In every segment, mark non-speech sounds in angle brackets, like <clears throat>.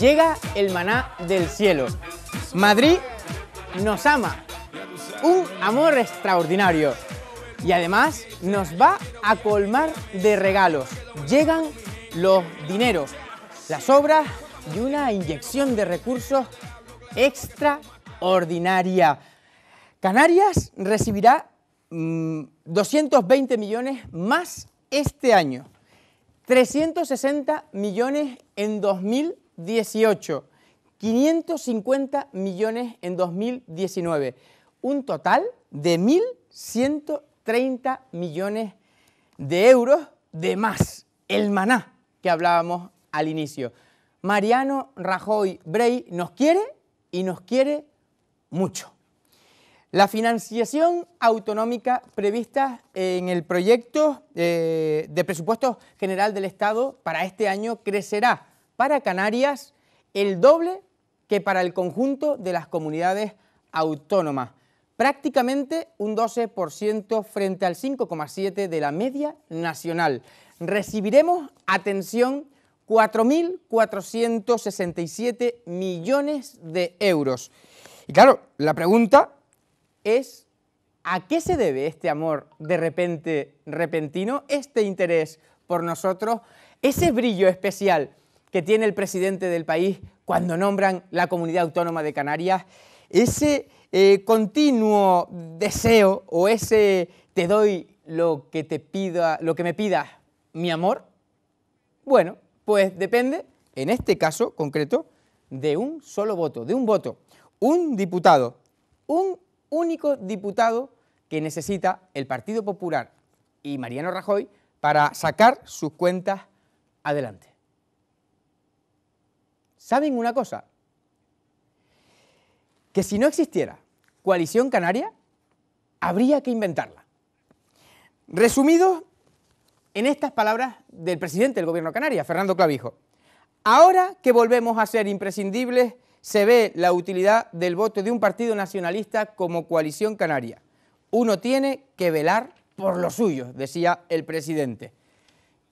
Llega el maná del cielo. Madrid nos ama. Un amor extraordinario. Y además nos va a colmar de regalos. Llegan los dineros, las obras y una inyección de recursos extraordinaria. Canarias recibirá 220 mm, millones más este año. 360 millones en 2018, 550 millones en 2019, un total de 1.130 millones de euros de más, el maná que hablábamos al inicio. Mariano Rajoy Brey nos quiere y nos quiere mucho. La financiación autonómica prevista en el proyecto eh, de presupuesto general del Estado para este año crecerá para Canarias el doble que para el conjunto de las comunidades autónomas, prácticamente un 12% frente al 5,7% de la media nacional. Recibiremos, atención, 4.467 millones de euros. Y claro, la pregunta es a qué se debe este amor de repente repentino, este interés por nosotros, ese brillo especial que tiene el presidente del país cuando nombran la comunidad autónoma de Canarias, ese eh, continuo deseo o ese te doy lo que te pida, lo que me pidas, mi amor. Bueno, pues depende, en este caso concreto, de un solo voto, de un voto. Un diputado, un único diputado que necesita el Partido Popular y Mariano Rajoy para sacar sus cuentas adelante. ¿Saben una cosa? Que si no existiera coalición canaria, habría que inventarla. Resumido en estas palabras del presidente del gobierno canaria, Fernando Clavijo. Ahora que volvemos a ser imprescindibles, se ve la utilidad del voto de un partido nacionalista como coalición canaria. Uno tiene que velar por lo suyo, decía el presidente.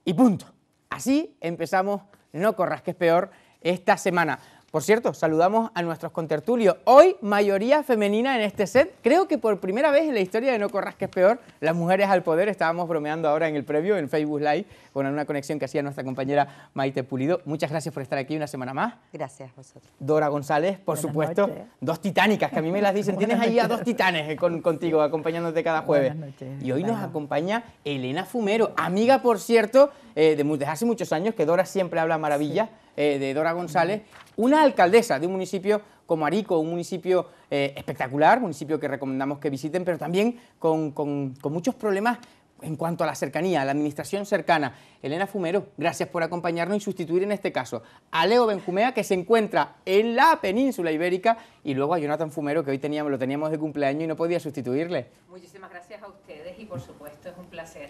Y punto. Así empezamos No Corras, que es peor, esta semana. Por cierto, saludamos a nuestros contertulios. Hoy, mayoría femenina en este set. Creo que por primera vez en la historia de No Corras que es peor, las mujeres al poder. Estábamos bromeando ahora en el previo, en Facebook Live, con una conexión que hacía nuestra compañera Maite Pulido. Muchas gracias por estar aquí una semana más. Gracias a vosotros. Dora González, por supuesto. Dos titánicas, que a mí me las dicen. <laughs> Tienes ahí a dos titanes eh, con, contigo, acompañándote cada jueves. Y hoy nos acompaña Elena Fumero, amiga, por cierto, eh, de desde hace muchos años, que Dora siempre habla maravillas. Eh, de Dora González, una alcaldesa de un municipio como Arico, un municipio eh, espectacular, municipio que recomendamos que visiten, pero también con, con, muchos problemas en cuanto a la cercanía, a la administración cercana. Elena Fumero, gracias por acompañarnos y sustituir en este caso a Leo Benjumea, que se encuentra en la península ibérica, y luego a Jonathan Fumero, que hoy teníamos, lo teníamos de cumpleaños y no podía sustituirle. Muchísimas gracias a ustedes y por supuesto es un placer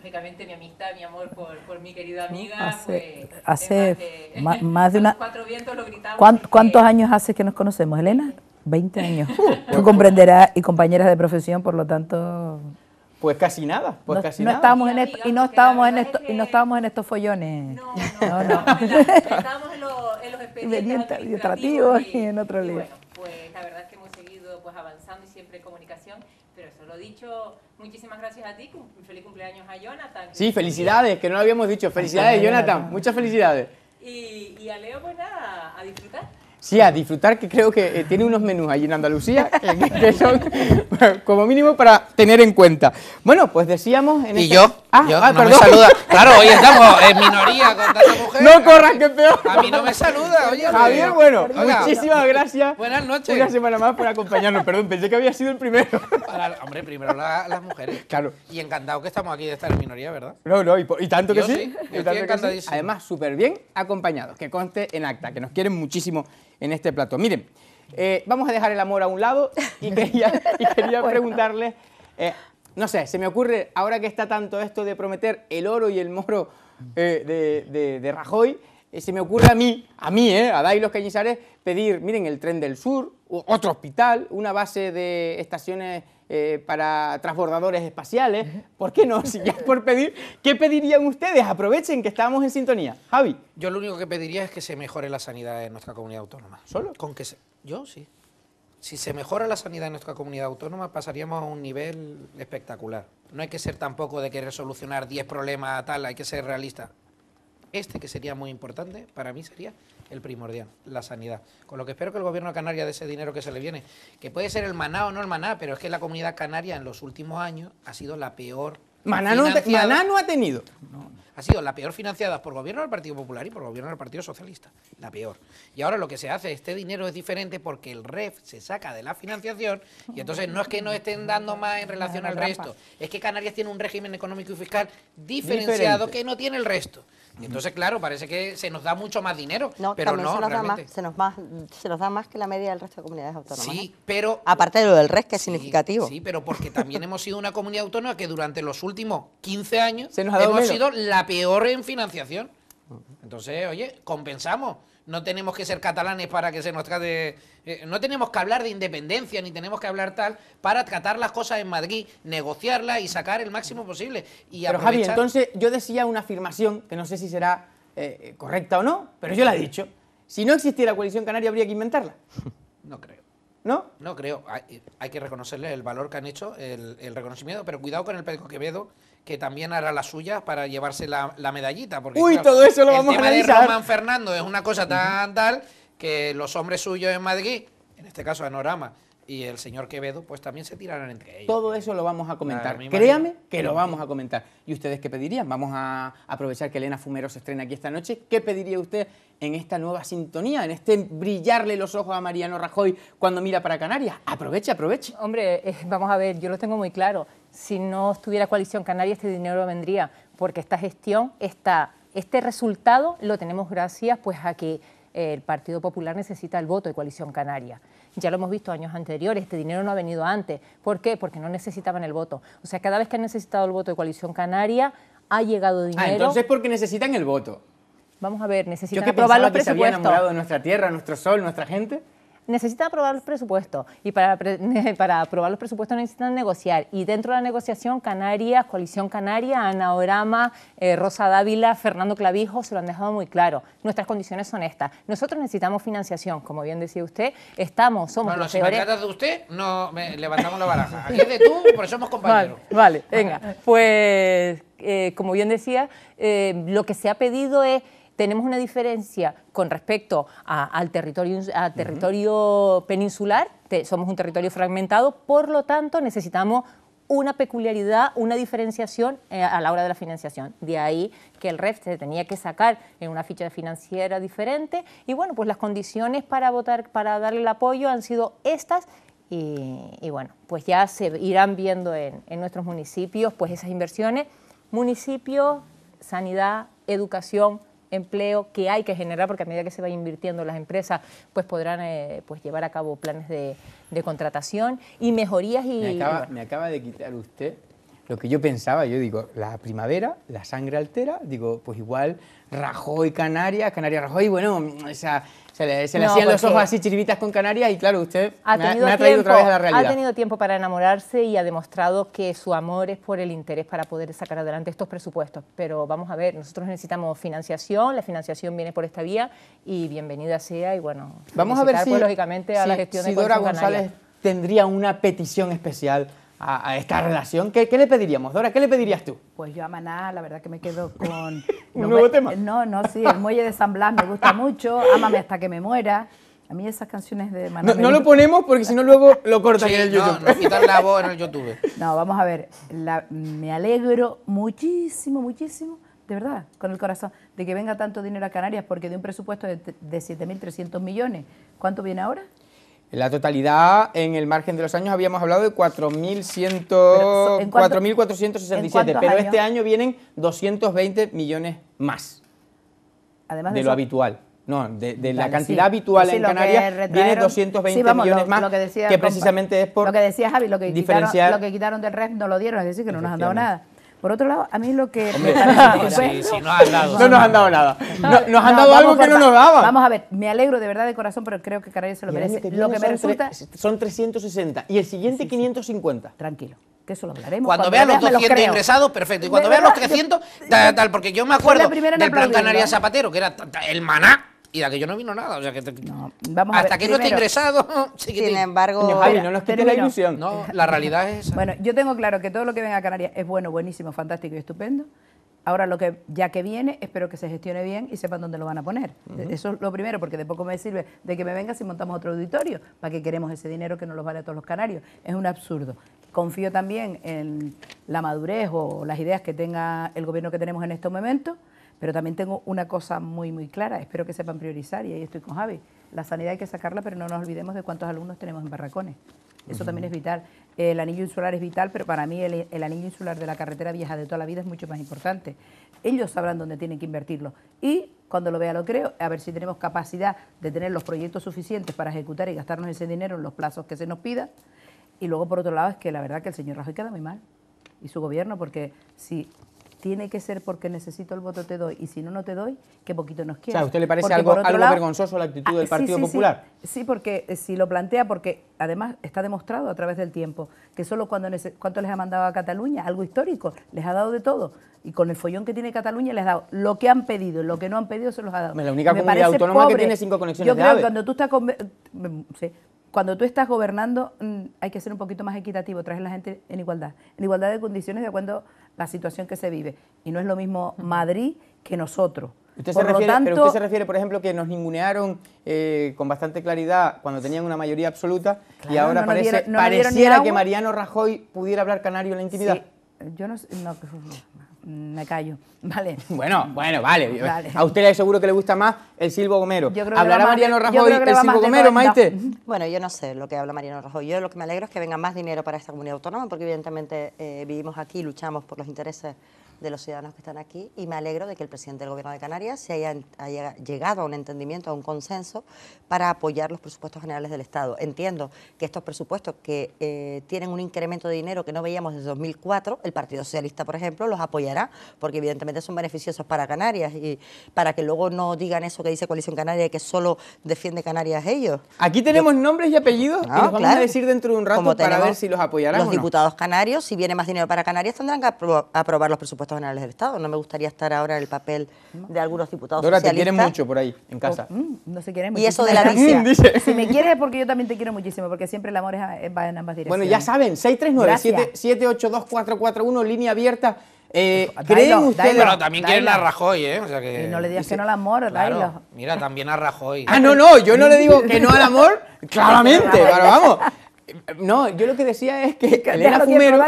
lógicamente mi amistad, mi amor por, por mi querida amiga. Hace, hace más, más, <laughs> de una... Cuatro vientos lo gritamos este, ¿Cuántos, años hace que nos conocemos, Elena? 20 años. Uh, pues Tú comprenderás y compañeras de profesión, por lo tanto... Pues casi nada, pues no, casi no nada. Estábamos en y no estábamos en esto, y no estábamos en estos follones. No, no, <laughs> no. <laughs> estábamos en, los, en, los expedientes administrativos y, y, en otro y Bueno, pues la verdad es que hemos seguido pues avanzando y siempre en comunicación, pero eso lo dicho, Muchísimas gracias a ti. Feliz cumpleaños a Jonathan. Sí, felicidades, que no lo habíamos dicho. Felicidades, Jonathan. Muchas felicidades. Y, y a Leo, pues nada, a disfrutar. Sí, a disfrutar, que creo que eh, tiene unos menús allí en Andalucía que, <laughs> son <laughs> como mínimo para tener en cuenta. Bueno, pues decíamos... En ¿Y este- yo? Ah, yo, ah, no perdón. Me saluda. <laughs> Claro, hoy estamos en minoría con tantas mujeres. No corras, que peor. A mí no me saluda, oye. Javier, bueno, muchísimas gracias. Buenas noches. Una semana más por acompañarnos. Perdón, pensé que había sido el primero. hombre, primero las mujeres. Claro. Y encantado que estamos aquí de estar en minoría, ¿verdad? No, no, y, tanto que sí. sí. Yo encantadísimo. Sí. Además, súper bien acompañados, que conste en acta, que nos quieren muchísimo en este plato. Miren, eh, vamos a dejar el amor a un lado y <laughs> quería, preguntarle, eh, no sé, se me ocurre, ahora que está tanto esto de prometer el oro y el moro eh, de, Rajoy, se me ocurre a mí, a mí, a Dailos Cañizares, pedir, miren, el tren del sur, otro hospital, una base de estaciones eh, para transbordadores espaciales. ¿Por qué no? <laughs> Si ya por pedir, ¿qué pedirían ustedes? Aprovechen que estamos en sintonía. Javi. Yo lo único que pediría es que se mejore la sanidad de nuestra comunidad autónoma. ¿Solo? Con que Yo sí. Si se mejora la sanidad en nuestra comunidad autónoma, pasaríamos a un nivel espectacular. No hay que ser tampoco de querer solucionar 10 problemas a tal, hay que ser realista. Este que sería muy importante, para mí sería el primordial, la sanidad. Con lo que espero que el gobierno canario de ese dinero que se le viene, que puede ser el maná o no el maná, pero es que la comunidad canaria en los últimos años ha sido la peor. Maná, no, ha tenido. ha sido la peor financiada por gobierno del Partido Popular y por gobierno del Partido Socialista. La peor. Y ahora lo que se hace, este dinero es diferente porque el REF se saca de la financiación y entonces no es que no estén dando más en relación al resto, es que Canarias tiene un régimen económico y fiscal diferenciado que no tiene el resto entonces, claro, parece que se nos da mucho más dinero, pero no, se nos, realmente. Da más, se, nos da más que la media del resto de comunidades autónomas. Sí, ¿eh? pero... Aparte de lo del RES, que es significativo. Sí, pero porque también hemos sido una comunidad autónoma que durante los últimos 15 años hemos sido la peor en financiación. Entonces, oye, compensamos no tenemos que ser catalanes para que se nos trate, eh, no tenemos que hablar de independencia ni tenemos que hablar tal para tratar las cosas en Madrid, negociarlas y sacar el máximo posible. Y pero Javi, entonces yo decía una afirmación que no sé si será eh, correcta o no, pero yo la he dicho. Si no existiera coalición canaria habría que inventarla. <laughs> No creo. ¿No? No creo. Hay, que reconocerle el valor que han hecho, el, el reconocimiento, pero cuidado con el Pedro Quevedo que también hará la suya para llevarse la, medallita. Porque, Uy, todo eso lo vamos a analizar. El tema de Román Fernando es una cosa tan tal que los hombres suyos en Madrid, en este caso Anorama y el señor Quevedo, pues también se tirarán entre ellos. Todo eso lo vamos a comentar. Créame que lo vamos a comentar. ¿Y ustedes qué pedirían? Vamos a aprovechar que Elena Fumero se estrena aquí esta noche. ¿Qué pediría usted en esta nueva sintonía, en este brillarle los ojos a Mariano Rajoy cuando mira para Canarias? Aproveche, aproveche. Hombre, eh, vamos a ver, yo lo tengo muy claro si no estuviera Coalición Canaria, este dinero vendría, porque esta gestión, este resultado lo tenemos gracias pues, a que eh, el Partido Popular necesita el voto de Coalición Canaria. Ya lo hemos visto años anteriores, este dinero no ha venido antes. ¿Por qué? Porque no necesitaban el voto. O sea, cada vez que han necesitado el voto de Coalición Canaria, ha llegado ah, dinero. Ah, entonces porque necesitan el voto. Vamos a ver, necesitan Yo que aprobar los que se había enamorado de nuestra tierra, nuestro sol, nuestra gente? necesita aprobar los presupuestos y para, <laughs> para aprobar los presupuestos necesitan negociar. Y dentro de la negociación, Canarias, Coalición Canaria, Anaorama, eh, Rosa Dávila, Fernando Clavijo se lo han dejado muy claro. Nuestras condiciones son estas. Nosotros necesitamos financiación, como bien decía usted, estamos, somos bueno, los si me de usted, no levantamos la baraja. Aquí es de tú, pero somos compañeros. Vale, venga. Pues, eh, como bien decía, eh, lo que se ha pedido es tenemos una diferencia con respecto al territorio, territorio peninsular, somos un territorio fragmentado, por lo tanto necesitamos una peculiaridad, una diferenciación eh, a la hora de la financiación. De ahí que el REF se tenía que sacar en una ficha financiera diferente y bueno, pues las condiciones para votar, para darle el apoyo han sido estas y, bueno, pues ya se irán viendo en, nuestros municipios pues esas inversiones, municipio sanidad, educación, empleo que hay que generar, porque a medida que se va invirtiendo las empresas, pues podrán eh, pues llevar a cabo planes de, contratación y mejorías y... Me acaba, de quitar usted lo que yo pensaba, yo digo, la primavera, la sangre altera, digo, pues igual Rajoy, Canarias, Canarias, Rajoy, bueno, esa se le, hacían los ojos así chirvitas con Canarias y claro, usted ha me, ha, traído otra vez a la realidad. Ha tenido tiempo para enamorarse y ha demostrado que su amor es por el interés para poder sacar adelante estos presupuestos. Pero vamos a ver, nosotros necesitamos financiación, la financiación viene por esta vía y bienvenida sea y bueno, vamos a ver pues, si, lógicamente a la gestión González tendría una petición especial a, esta relación, ¿qué, le pediríamos? Dora, ¿qué le pedirías tú? Pues yo a Maná, la verdad que me quedo <laughs> con... ¿Un nuevo tema? No, no, sí, el muelle de San Blas me gusta mucho, Ámame hasta que me muera. A mí esas canciones de Maná... No, lo ponemos porque si no luego lo corta en el YouTube. No, quitar la voz en el YouTube. No, vamos a ver, me alegro muchísimo, muchísimo de verdad, con el corazón, de que venga tanto dinero a Canarias, porque de un presupuesto de, de 7.300 millones, ¿cuánto viene ahora? la totalidad, en el margen de los años, habíamos hablado de 4.467, pero, pero este año vienen 220 millones más Además de, lo habitual. No, de, la cantidad habitual en Canarias viene 220 millones más, que, precisamente es por lo que decía Javi, lo que, quitaron, lo que quitaron del REF no lo dieron, es decir, que no nos han dado nada. Por otro lado, a mí lo que... no, nos han dado nada. No, nos han dado algo que no nos daban. Vamos a ver, me alegro de verdad de corazón, pero creo que Caray se lo merece. lo que me resulta... Son 360 y el siguiente 550. Tranquilo. Que eso lo hablaremos. Cuando, vean los 200 ingresados, perfecto. Y cuando vean los 300, <laughs> tal, tal, porque yo me acuerdo del plan Canarias Zapatero, que era el maná, y de yo no vino nada. O sea, que vamos hasta que no esté ingresado. <laughs> sin embargo, no nos la ilusión. No, la realidad es esa. Bueno, yo tengo claro que todo lo que venga a Canarias es bueno, buenísimo, fantástico y estupendo. Ahora, lo que ya que viene, espero que se gestione bien y sepan dónde lo van a poner. Eso es lo primero, porque de poco me sirve de que me venga si montamos otro auditorio. ¿Para que queremos ese dinero que no los vale a todos los canarios? Es un absurdo. Confío también en la madurez o las ideas que tenga el gobierno que tenemos en estos momentos. Pero también tengo una cosa muy, muy clara, espero que sepan priorizar, y ahí estoy con Javi. La sanidad hay que sacarla, pero no nos olvidemos de cuántos alumnos tenemos en barracones. Eso también es vital. El anillo insular es vital, pero para mí el, el, anillo insular de la carretera vieja de toda la vida es mucho más importante. Ellos sabrán dónde tienen que invertirlo. Y cuando lo vea, lo creo, a ver si tenemos capacidad de tener los proyectos suficientes para ejecutar y gastarnos ese dinero en los plazos que se nos pida. Y luego, por otro lado, es que la verdad que el señor Rajoy queda muy mal y su gobierno, porque si tiene que ser porque necesito el voto, te doy, y si no, no te doy, qué poquito nos quieres. O sea, ¿a usted le parece algo, algo vergonzoso la actitud ah, del Partido Popular? Sí, porque eh, si lo plantea, porque además está demostrado a través del tiempo que solo cuando cuánto les ha mandado a Cataluña, algo histórico, les ha dado de todo. Y con el follón que tiene Cataluña les ha dado lo que han pedido, lo que no han pedido se los ha dado. La única comunidad autónoma que tiene cinco conexiones Yo creo que cuando tú estás mm, cuando tú estás gobernando mm, hay que ser un poquito más equitativo, traer a la gente en igualdad, en igualdad de condiciones de acuerdo la situación que se vive. Y no es lo mismo Madrid que nosotros. Usted se refiere, pero usted se refiere, por ejemplo, que nos ningunearon eh, con bastante claridad cuando tenían una mayoría absoluta y ahora parece, pareciera que Mariano Rajoy pudiera hablar canario en la intimidad. Sí, yo no, no me callo, <laughs> ¿vale? Bueno, bueno, vale. A usted le seguro que le gusta más el Silvo gomero. Mariano Rajoy el silbo gomero, Maite? <laughs> Bueno, yo no sé lo que habla Mariano Rajoy. Yo lo que me alegro es que venga más dinero para esta comunidad autónoma, porque evidentemente eh, vivimos aquí, luchamos por los intereses de los ciudadanos que están aquí y me alegro de que el presidente del Gobierno de Canarias se haya, llegado a un entendimiento, a un consenso para apoyar los presupuestos generales del Estado. Entiendo que estos presupuestos que eh, tienen un incremento de dinero que no veíamos desde 2004, el Partido Socialista, por ejemplo, los apoyará porque evidentemente son beneficiosos para Canarias y para que luego no digan eso que dice Coalición Canaria que solo defiende Canarias ellos. Aquí tenemos nombres y apellidos ah, a decir dentro de un rato para ver si los apoyarán Los diputados canarios, si viene más dinero para Canarias, tendrán que aprobar los presupuestos Anales del Estado. No me gustaría estar ahora en el papel de algunos diputados Dora, te quieren mucho por ahí, en casa. Oh, mm, no se quieren mucho. Y eso de la vicia. <laughs> <laughs> si me quieres es porque yo también te quiero muchísimo, porque siempre el amor es, va en ambas direcciones. Bueno, ya saben, 639-782-441, línea abierta. Eh, ¿Creen ustedes? Pero también quieren a Rajoy, ¿eh? O sea que, y no le digas que no al amor, claro, Mira, también a Rajoy. Ah, no, no, yo no le digo que no al amor, <laughs> claramente, pero vamos. No, yo lo que decía es que, Elena Fumero,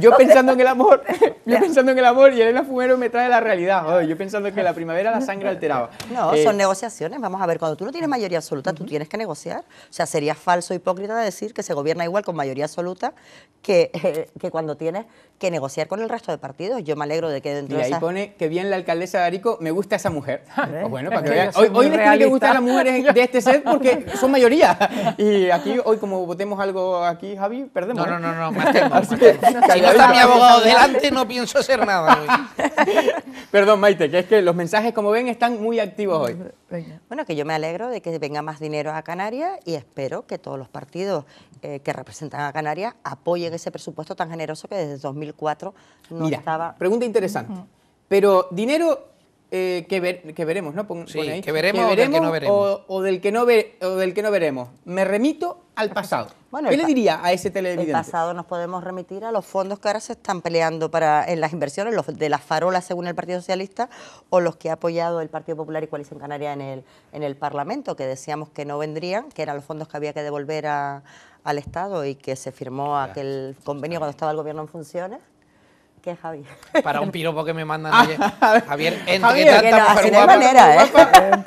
yo <laughs> pensando en el amor, <laughs> yo pensando en el amor y Elena Fumero me trae la realidad. yo pensando que la primavera la sangre alteraba. No, son eh, negociaciones. Vamos a ver, cuando tú no tienes mayoría absoluta, tú tienes que negociar. O sea, sería falso e hipócrita decir que se gobierna igual con mayoría absoluta <laughs> que, cuando tienes que negociar con el resto de partidos. Yo me alegro de que dentro y ahí pone que bien la alcaldesa de Arico, me gusta esa mujer. Ah, pues bueno, para que vean. Hoy, hoy les tiene que gustar las mujeres de este set porque son mayoría. Y aquí hoy como votemos algo aquí, Javi, perdemos. No, no, ¿eh? no, no <laughs> si no está mi abogado delante, no pienso hacer nada <laughs> Perdón, Maite, que es que los mensajes, como ven, están muy activos hoy. Bueno, que yo me alegro de que venga más dinero a Canarias y espero que todos los partidos eh, que representan a Canarias apoyen ese presupuesto tan generoso que desde 2004 no estaba. Pregunta interesante. Pero dinero eh, que, ver, que, veremos, ¿no? sí, que veremos, o del que no veremos. ve, o, del que no veremos. Me remito al pasado. <laughs> ¿Qué le diría a ese televidente? El pasado nos podemos remitir a los fondos que ahora se están peleando para, en las inversiones, los de las farolas según el Partido Socialista o los que ha apoyado el Partido Popular y Coalición Canaria en el, en el Parlamento, que decíamos que no vendrían, que eran los fondos que había que devolver a, al Estado y que se firmó aquel convenio cuando estaba el gobierno en funciones. Que Javier. Para un piropo que me mandan ayer. <laughs> Ah, Javier, entre Javier, tanta que manera, ¿eh?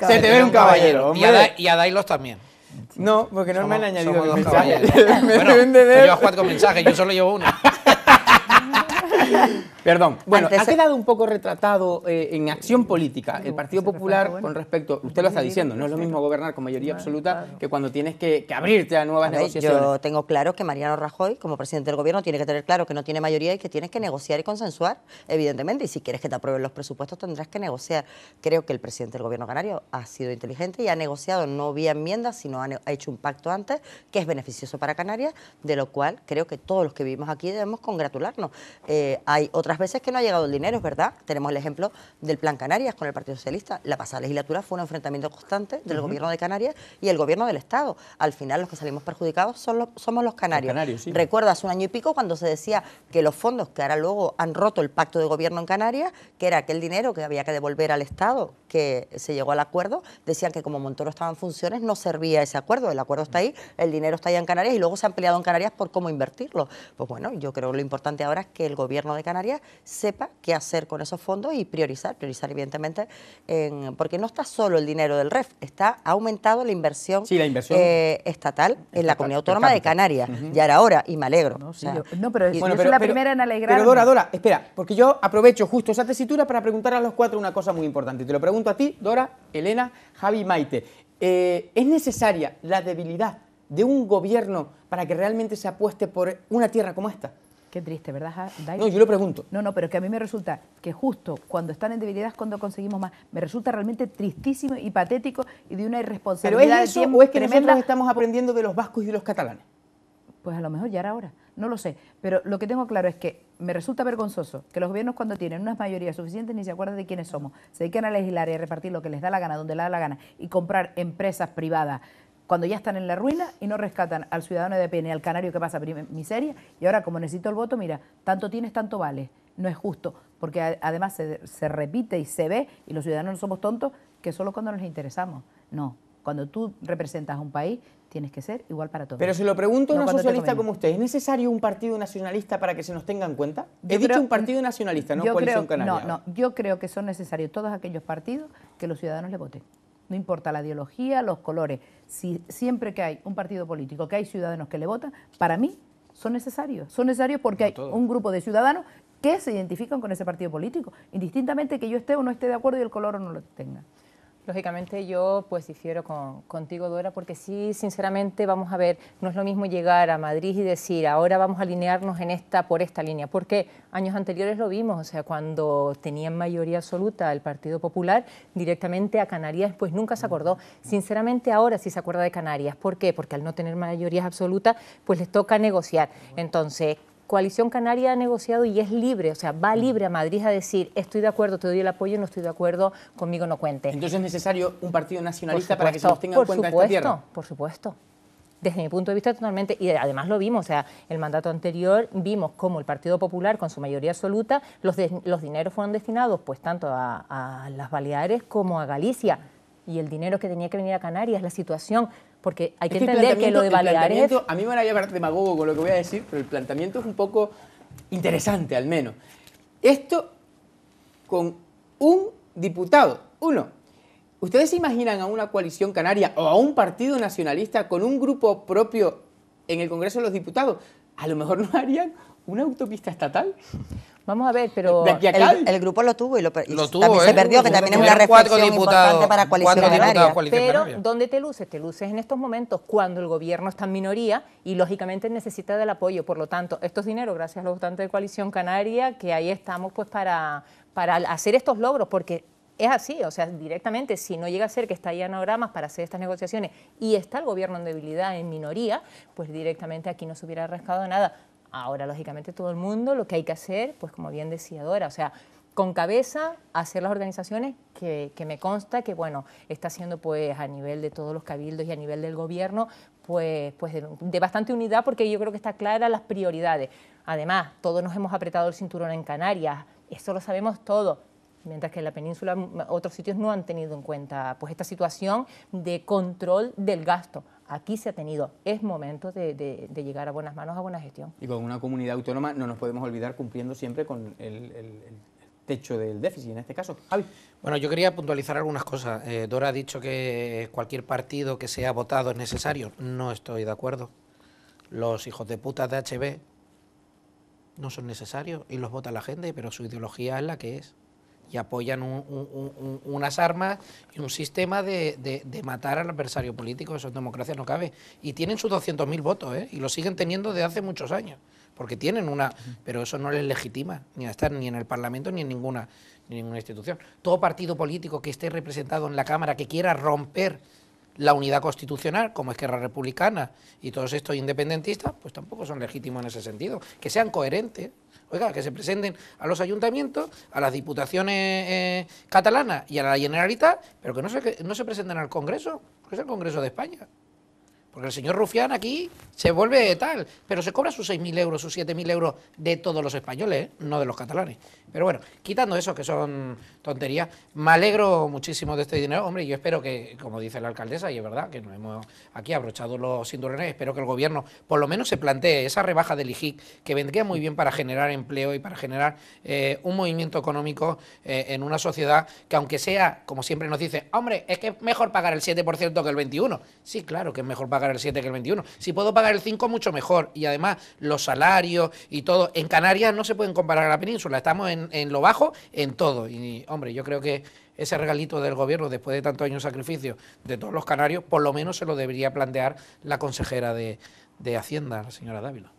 se te ve un caballero. Y a, Dailos también. No, porque no me han añadido dos <laughs> mensajes. bueno, yo a cuatro mensajes, yo solo llevo uno. <laughs> Perdón. Bueno, ha quedado un poco retratado eh, en acción política el Partido Popular con respecto, usted lo está diciendo, no es lo mismo gobernar con mayoría absoluta que cuando tienes que, abrirte a nuevas negociaciones. Yo tengo claro que Mariano Rajoy, como presidente del gobierno, tiene que tener claro que no tiene mayoría y que tienes que negociar y consensuar, evidentemente, y si quieres que te aprueben los presupuestos tendrás que negociar. Creo que el presidente del gobierno canario ha sido inteligente y ha negociado no vía enmiendas, sino ha, hecho un pacto antes que es beneficioso para Canarias, de lo cual creo que todos los que vivimos aquí debemos congratularnos. Eh, hay otras veces que no ha llegado el dinero, es verdad. Tenemos el ejemplo del Plan Canarias con el Partido Socialista. La pasada legislatura fue un enfrentamiento constante del gobierno de Canarias y el gobierno del Estado. Al final los que salimos perjudicados son somos los canarios. recuerdas un año y pico cuando se decía que los fondos que ahora luego han roto el pacto de gobierno en Canarias, que era aquel dinero que había que devolver al Estado, que se llegó al acuerdo, decían que como Montoro estaba en funciones no servía ese acuerdo. El acuerdo está ahí, el dinero está ahí en Canarias y luego se han peleado en Canarias por cómo invertirlo. Pues bueno, yo creo que lo importante ahora es que el gobierno de Canarias sepa qué hacer con esos fondos y priorizar, priorizar evidentemente, porque no está solo el dinero del REF, está aumentado la inversión, la inversión eh, estatal, en la comunidad autónoma de Canarias, ya era y me alegro. No, pero, la primera en alegrarme. Pero Dora, Dora, espera, porque yo aprovecho justo esa tesitura para preguntar a los cuatro una cosa muy importante. Te lo pregunto a ti, Dora, Elena, Javi Maite. Eh, ¿Es necesaria la debilidad de un gobierno para que realmente se apueste por una tierra como esta? Qué triste, ¿verdad, Dai? No, yo lo pregunto. No, no, pero que a mí me resulta que justo cuando están en debilidad cuando conseguimos más. Me resulta realmente tristísimo y patético y de una irresponsabilidad. ¿Pero es eso o es que nosotros estamos aprendiendo de los vascos y de los catalanes? Pues a lo mejor ya era hora, no lo sé. Pero lo que tengo claro es que me resulta vergonzoso que los gobiernos cuando tienen unas mayorías suficientes ni se acuerdan de quiénes somos. Se dediquen a legislar y a repartir lo que les da la gana, donde les da la gana, y comprar empresas privadas cuando ya están en la ruina y no rescatan al ciudadano de pene, al canario que pasa miseria, y ahora como necesito el voto, mira, tanto tienes, tanto vale. No es justo, porque además se, repite y se ve, y los ciudadanos no somos tontos, que solo cuando nos interesamos. No, cuando tú representas a un país, tienes que ser igual para todos. Pero se lo pregunto a socialista como usted, ¿es necesario un partido nacionalista para que se nos tenga en cuenta? He dicho un partido nacionalista, no coalición canaria. No, no, yo creo que son necesarios todos aquellos partidos que los ciudadanos le voten no importa la ideología, los colores, si, siempre que hay un partido político, que hay ciudadanos que le votan, para mí son necesarios. Son necesarios porque hay un grupo de ciudadanos que se identifican con ese partido político, indistintamente que yo esté o no esté de acuerdo y el color o no lo tenga. Lógicamente yo pues difiero contigo, Dora, porque sí, sinceramente, vamos a ver, no es lo mismo llegar a Madrid y decir, ahora vamos a alinearnos en esta, por esta línea, porque años anteriores lo vimos, o sea, cuando tenían mayoría absoluta el Partido Popular, directamente a Canarias, pues nunca se acordó. Sinceramente ahora sí se acuerda de Canarias, ¿por qué? Porque al no tener mayorías absoluta pues les toca negociar. Entonces, coalición canaria ha negociado y es libre, o sea, va libre a Madrid a decir, estoy de acuerdo, te doy el apoyo, no estoy de acuerdo, conmigo no cuente. Entonces es necesario un partido nacionalista para que se los tenga en cuenta supuesto, Por supuesto, desde mi punto de vista totalmente, y además lo vimos, o sea, el mandato anterior vimos cómo el Partido Popular, con su mayoría absoluta, los, los dineros fueron destinados pues tanto a, a las Baleares como a Galicia, y el dinero que tenía que venir a Canarias, la situación porque hay que, entender que lo de Baleares... A mí me van a llamar demagogo con lo que voy a decir, pero el planteamiento es un poco interesante al menos. Esto con un diputado, uno. ¿Ustedes se imaginan a una coalición canaria o a un partido nacionalista con un grupo propio en el Congreso de los Diputados? A lo mejor no harían ¿Una autopista estatal? Vamos a ver, pero el, el, grupo lo tuvo y lo, también se ¿eh? perdió, que también es una reflexión importante para coalición canaria. Pero ¿dónde te luces? Te luces en estos momentos cuando el gobierno está en minoría y lógicamente necesita del apoyo. Por lo tanto, estos dinero, gracias a los votantes de coalición canaria, que ahí estamos pues para, para hacer estos logros, porque es así, o sea, directamente, si no llega a ser que está ahí anogramas para hacer estas negociaciones y está el gobierno en debilidad, en minoría, pues directamente aquí no se hubiera arriesgado nada. Ahora, lógicamente, todo el mundo lo que hay que hacer, pues como bien decía Dora, o sea, con cabeza hacer las organizaciones que, me consta que bueno está haciendo pues a nivel de todos los cabildos y a nivel del gobierno pues pues de, bastante unidad porque yo creo que está clara las prioridades además todos nos hemos apretado el cinturón en Canarias eso lo sabemos todos mientras que en la península otros sitios no han tenido en cuenta pues esta situación de control del gasto aquí se ha tenido. Es momento de, llegar a buenas manos, a buena gestión. Y con una comunidad autónoma no nos podemos olvidar cumpliendo siempre con el, techo del déficit en este caso. Bueno, yo quería puntualizar algunas cosas. Eh, Dora ha dicho que cualquier partido que sea votado es necesario. No estoy de acuerdo. Los hijos de puta de HB no son necesarios y los vota la gente, pero su ideología es la que es y apoyan unas armas y un sistema de, matar al adversario político. Eso en democracia no cabe. Y tienen sus 200.000 votos, ¿eh? y lo siguen teniendo desde hace muchos años, porque tienen una... Pero eso no les legitima ni a estar ni en el Parlamento ni en ninguna, ni en ninguna institución. Todo partido político que esté representado en la Cámara, que quiera romper la unidad constitucional, como Esquerra Republicana y todos estos independentistas, pues tampoco son legítimos en ese sentido. Que sean coherentes, oiga, que se presenten a los ayuntamientos, a las diputaciones eh, catalanas y a la Generalitat, pero que no se, no se presenten al Congreso, que es el Congreso de España. Porque el señor Rufián aquí se vuelve tal, pero se cobra sus 6.000 euros, sus 7.000 euros de todos los españoles, ¿eh? no de los catalanes. Pero bueno, quitando eso, que son tonterías, me alegro muchísimo de este dinero. Hombre, yo espero que, como dice la alcaldesa, y es verdad que nos hemos aquí abrochado los cinturones, espero que el gobierno por lo menos se plantee esa rebaja del IGIC, que vendría muy bien para generar empleo y para generar eh, un movimiento económico eh, en una sociedad que aunque sea, como siempre nos dice, hombre, es que es mejor pagar el 7% que el 21%. Sí, claro que es mejor pagar pagar el 7 que el 21. Si puedo pagar el 5, mucho mejor. Y además, los salarios y todo. En Canarias no se pueden comparar a la península. Estamos en, lo bajo en todo. Y, hombre, yo creo que ese regalito del gobierno, después de tantos años de sacrificio de todos los canarios, por lo menos se lo debería plantear la consejera de, de Hacienda, la señora Dávila.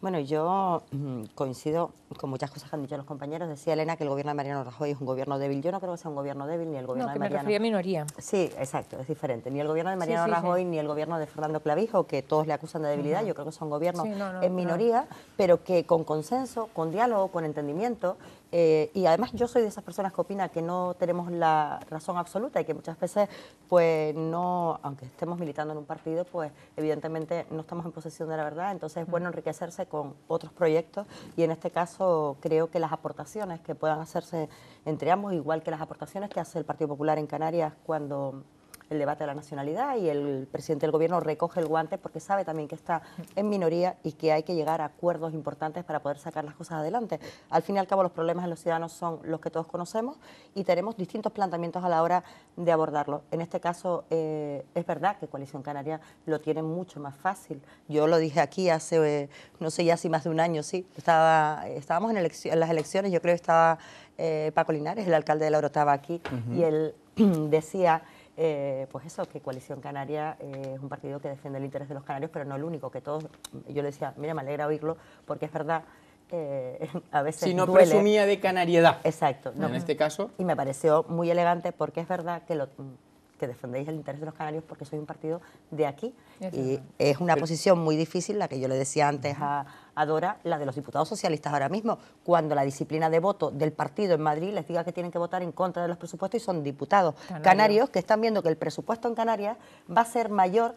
Bueno, yo mm, coincido con muchas cosas que han dicho los compañeros. Decía Elena que el gobierno de Mariano Rajoy es un gobierno débil. Yo no creo que sea un gobierno débil ni el gobierno de Mariano. No, me a minoría. Sí, exacto, es diferente. Ni el gobierno de Mariano Rajoy ni el gobierno de Fernando Clavijo, que todos le acusan de debilidad. Yo creo que son gobiernos gobierno en minoría, pero que con consenso, con diálogo, con entendimiento eh, y además yo soy de esas personas que opina que no tenemos la razón absoluta y que muchas veces, pues no, aunque estemos militando en un partido, pues evidentemente no estamos en posesión de la verdad, entonces es bueno mm. enriquecerse con otros proyectos y en este caso creo que las aportaciones que puedan hacerse entre ambos, igual que las aportaciones que hace el Partido Popular en Canarias cuando el debate de la nacionalidad y el presidente del gobierno recoge el guante porque sabe también que está en minoría y que hay que llegar a acuerdos importantes para poder sacar las cosas adelante. Al fin y al cabo los problemas de los ciudadanos son los que todos conocemos y tenemos distintos planteamientos a la hora de abordarlo. En este caso eh, es verdad que Coalición Canaria lo tiene mucho más fácil. Yo lo dije aquí hace, eh, no sé, ya si más de un año, sí, estaba, estábamos en, las elecciones, yo creo que estaba eh, Paco Linares, el alcalde de la ...estaba aquí, y él <clears throat> decía eh, pues eso, que Coalición Canaria eh, es un partido que defiende el interés de los canarios, pero no el único, que todos, yo le decía, mira, me alegra oírlo, porque es verdad, <laughs> a veces Si no presumía de canariedad. Exacto. en este caso. Y me pareció muy elegante, porque es verdad que lo que defendéis el interés de los canarios porque soy un partido de aquí. Y es una posición muy difícil, la que yo le decía antes a adora la de los diputados socialistas ahora mismo, cuando la disciplina de voto del partido en Madrid les diga que tienen que votar en contra de los presupuestos y son diputados canarios que están viendo que el presupuesto en Canarias va a ser mayor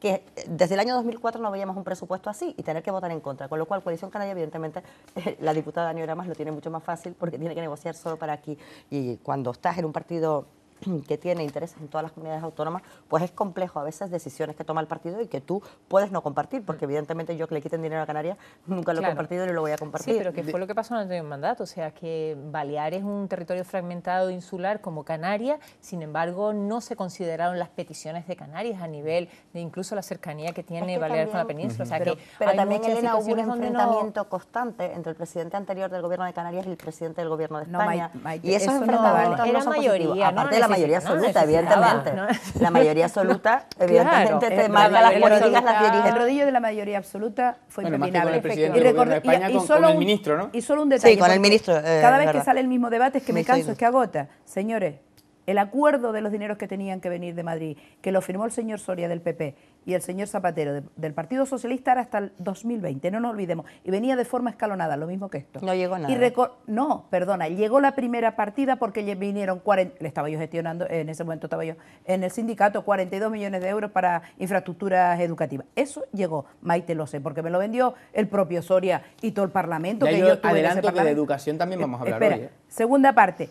que desde el año 2004 no veíamos un presupuesto así y tener que votar en contra. Con lo cual, Coalición Canaria, evidentemente, <laughs> la diputada Daniela Más lo tiene mucho más fácil porque tiene que negociar solo para aquí. Y cuando estás en un partido <clears throat> que tiene intereses en todas las comunidades autónomas, pues es complejo a veces decisiones que toma el partido y que tú puedes no compartir, porque mm. evidentemente yo que le quiten dinero a Canarias <laughs> nunca lo he compartido y no lo voy a compartir. Sí, pero que fue lo que pasó en el anterior mandato, o sea que Baleares es un territorio fragmentado e insular como Canarias, sin embargo no se consideraron las peticiones de Canarias a nivel de incluso la cercanía que tiene Baleares con la península. o sea pero, que pero también él hubo un enfrentamiento constante entre el presidente anterior del gobierno de Canarias y el presidente del gobierno de España. y eso enfrentamientos no, son mayoría, <laughs> la mayoría absoluta, <laughs> evidentemente. La mayoría absoluta, evidentemente, te marca las políticas, las dirigen. El rodillo de la mayoría absoluta fue interminable Y, solo un, Y solo un detalle. Sí, con el ministro. Eh, cada vez que sale el mismo debate es que me, canso, es que agota. Señores, el acuerdo de los dineros que tenían que venir de Madrid, que lo firmó el señor Soria del PP, y el señor Zapatero del Partido Socialista era hasta el 2020, no nos olvidemos. Y venía de forma escalonada, lo mismo que esto. No llegó nada. no, perdona, llegó la primera partida porque le vinieron 40, le estaba yo gestionando, en ese momento estaba yo en el sindicato, 42 millones de euros para infraestructuras educativas. Eso llegó, Maite lo sé, porque me lo vendió el propio Soria y todo el Parlamento. adelante que yo, que de educación también eh, vamos a hablar hoy, ¿eh? Segunda parte,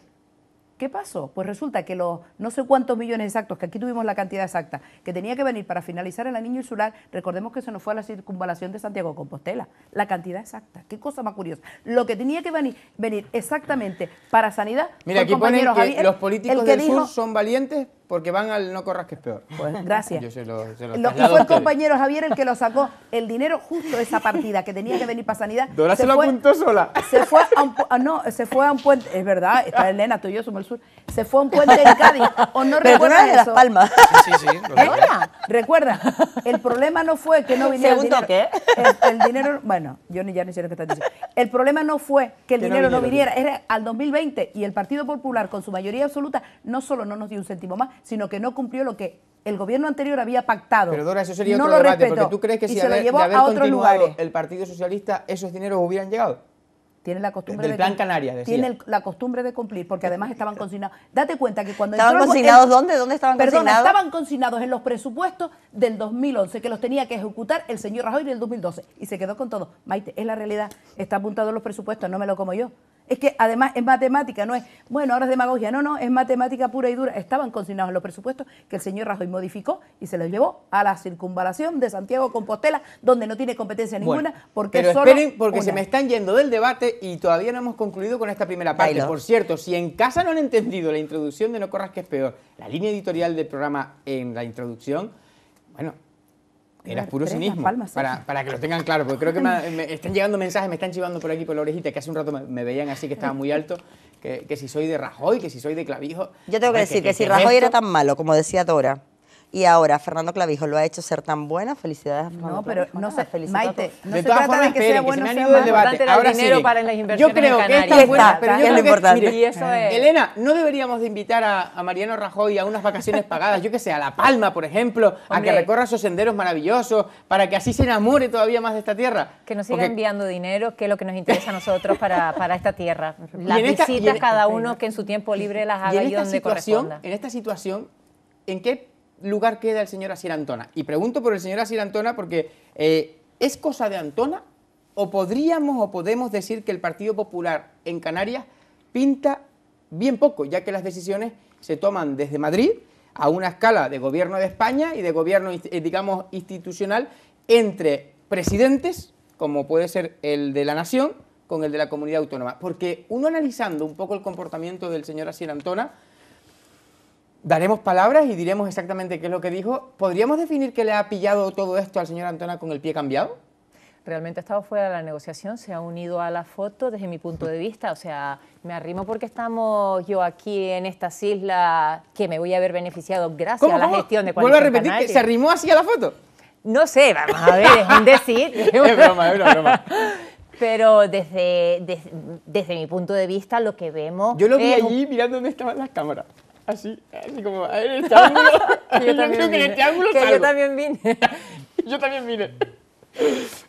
¿Qué pasó? Pues resulta que los no sé cuántos millones exactos, que aquí tuvimos la cantidad exacta, que tenía que venir para finalizar el anillo insular, recordemos que eso nos fue a la circunvalación de Santiago Compostela, la cantidad exacta. Qué cosa más curiosa. Lo que tenía que venir, venir exactamente para sanidad. Mira, aquí ponen que los políticos que del sur son valientes porque van al no corras que es peor. Pues gracias. Yo se lo, se fue el compañero Javier el que lo sacó. El dinero justo de esa partida que tenía que venir para sanidad. <laughs> Dora se, lo apuntó sola. Se fue a un, ah, no, se fue un puente. Es verdad, está Elena, tú y yo somos el sur. Se fue a un puente en Cádiz. ¿O no <laughs> Pero recuerdas de Las Palmas. Sí, sí, sí. recuerda, el problema no fue que no <laughs> viniera el dinero. ¿qué? El, dinero, bueno, yo ni ya ni sé lo que estás diciendo. El problema no fue que el dinero no, no viniera, era al 2020 y el Partido Popular con su mayoría absoluta no solo no nos dio un céntimo más, sino que no cumplió lo que el gobierno anterior había pactado. Pero Dora, eso sería otro debate, porque tú crees que si haber, a continuado el Partido Socialista esos dineros hubieran llegado. Tiene la costumbre del plan de, Tiene la costumbre de cumplir, porque además estaban consignados. Date cuenta que cuando estaban consignados dónde, dónde estaban perdona, estaban consignados en los presupuestos del 2011 que los tenía que ejecutar el señor Rajoy en el 2012 y se quedó con todo. Maite, es la realidad. Está apuntado en los presupuestos, no me lo como yo. Es que además es matemática, no es, bueno, ahora es demagogia, no, no, es matemática pura y dura. Estaban consignados los presupuestos que el señor Rajoy modificó y se los llevó a la circunvalación de Santiago Compostela, donde no tiene competencia ninguna, porque pero solo esperen porque se me están yendo del debate y todavía no hemos concluido con esta primera parte. Por cierto, si en casa no han entendido la introducción de No corras que es peor, la línea editorial del programa en la introducción, bueno, era puro cinismo. para, para, que lo tengan claro, porque creo que me, están llegando mensajes, me están chivando por aquí por la orejita, que hace un rato me, veían así que estaba muy alto, que, si soy de Rajoy, que si soy de Clavijo. Yo tengo que decir que, si Rajoy era tan malo, como decía Dora, y ahora Fernando Clavijo lo ha hecho ser tan buena. Felicidades a Fernando No, pero no se, Maite, no de se todas trata formas, de que sea bueno, que se debate. Ahora para las inversiones yo creo que esta es buena, pero yo Que, Elena, ¿no deberíamos de invitar a, Mariano Rajoy a unas vacaciones pagadas, yo que sé, a La Palma, por ejemplo, a que recorra esos senderos maravillosos, para que así se enamore todavía más de esta tierra? Que nos siga enviando dinero, que es lo que nos interesa a nosotros para, para esta tierra. <laughs> Las visitas cada uno que en su tiempo libre las haga y, en donde corresponda. En esta situación, ¿en qué lugar queda el señor Asir Antona? Y pregunto por el señor Asir Antona porque eh, ¿es cosa de Antona o podríamos o podemos decir que el Partido Popular en Canarias pinta bien poco, ya que las decisiones se toman desde Madrid a una escala de gobierno de España y de gobierno, eh, digamos, institucional entre presidentes, como puede ser el de la Nación, con el de la comunidad autónoma. Porque uno analizando un poco el comportamiento del señor Asier Antona, daremos palabras y diremos exactamente qué es lo que dijo. ¿Podríamos definir que le ha pillado todo esto al señor Antona con el pie cambiado? Realmente ha estado fuera de la negociación, se ha unido a la foto desde mi punto de vista. O sea, me arrimo porque estamos yo aquí en estas islas que me voy a haber beneficiado gracias a la gestión de Vuelvo a repetir que se arrimó así a la foto. No sé, vamos a ver, es un decir. <laughs> es broma, es broma. Pero desde, desde, mi punto de vista, lo que vemos. Yo lo vi allí mirando dónde estaban las cámaras así, así como, ah, <laughs> <laughs> en el triángulo... yo también vine. <laughs> yo también vine.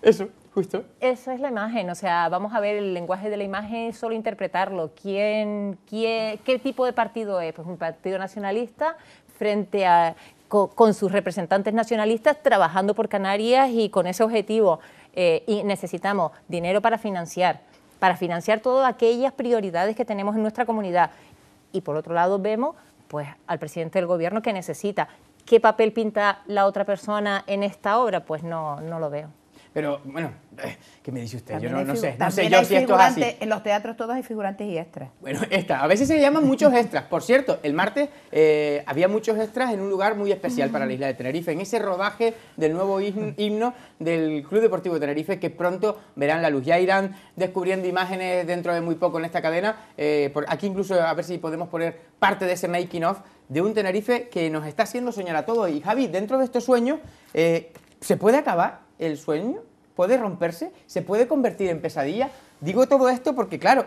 Eso, justo. Eso es la imagen, o sea, vamos a ver el lenguaje de la imagen, solo interpretarlo. ¿Quién, quién, qué tipo de partido es? Pues un partido nacionalista frente a con, sus representantes nacionalistas trabajando por Canarias y con ese objetivo. Eh, y necesitamos dinero para financiar, para financiar todas aquellas prioridades que tenemos en nuestra comunidad. Y por otro lado vemos pues, al presidente del gobierno que necesita. ¿Qué papel pinta la otra persona en esta obra? Pues no, no lo veo. Pero bueno, eh, ¿qué me dice usted? yo no, sé, no sé yo si esto es así. En los teatros todos hay figurantes y extras. Bueno, esta. A veces se llaman muchos extras. Por cierto, el martes eh, había muchos extras en un lugar muy especial para la isla de Tenerife, en ese rodaje del nuevo himno del Club Deportivo de Tenerife que pronto verán la luz. Ya irán descubriendo imágenes dentro de muy poco en esta cadena. Eh, por aquí incluso a ver si podemos poner parte de ese making of de un Tenerife que nos está haciendo soñar a todos. Y Javi, dentro de este sueño, ¿se puede acabar? el sueño? ¿Puede romperse? ¿Se puede convertir en pesadilla? Digo todo esto porque, claro,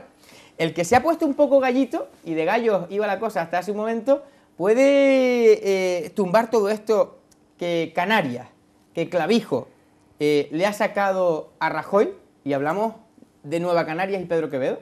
el que se ha puesto un poco gallito, y de gallos iba la cosa hasta hace un momento, puede eh, tumbar todo esto que Canarias, que Clavijo eh, le ha sacado a Rajoy, y hablamos de Nueva Canarias y Pedro Quevedo,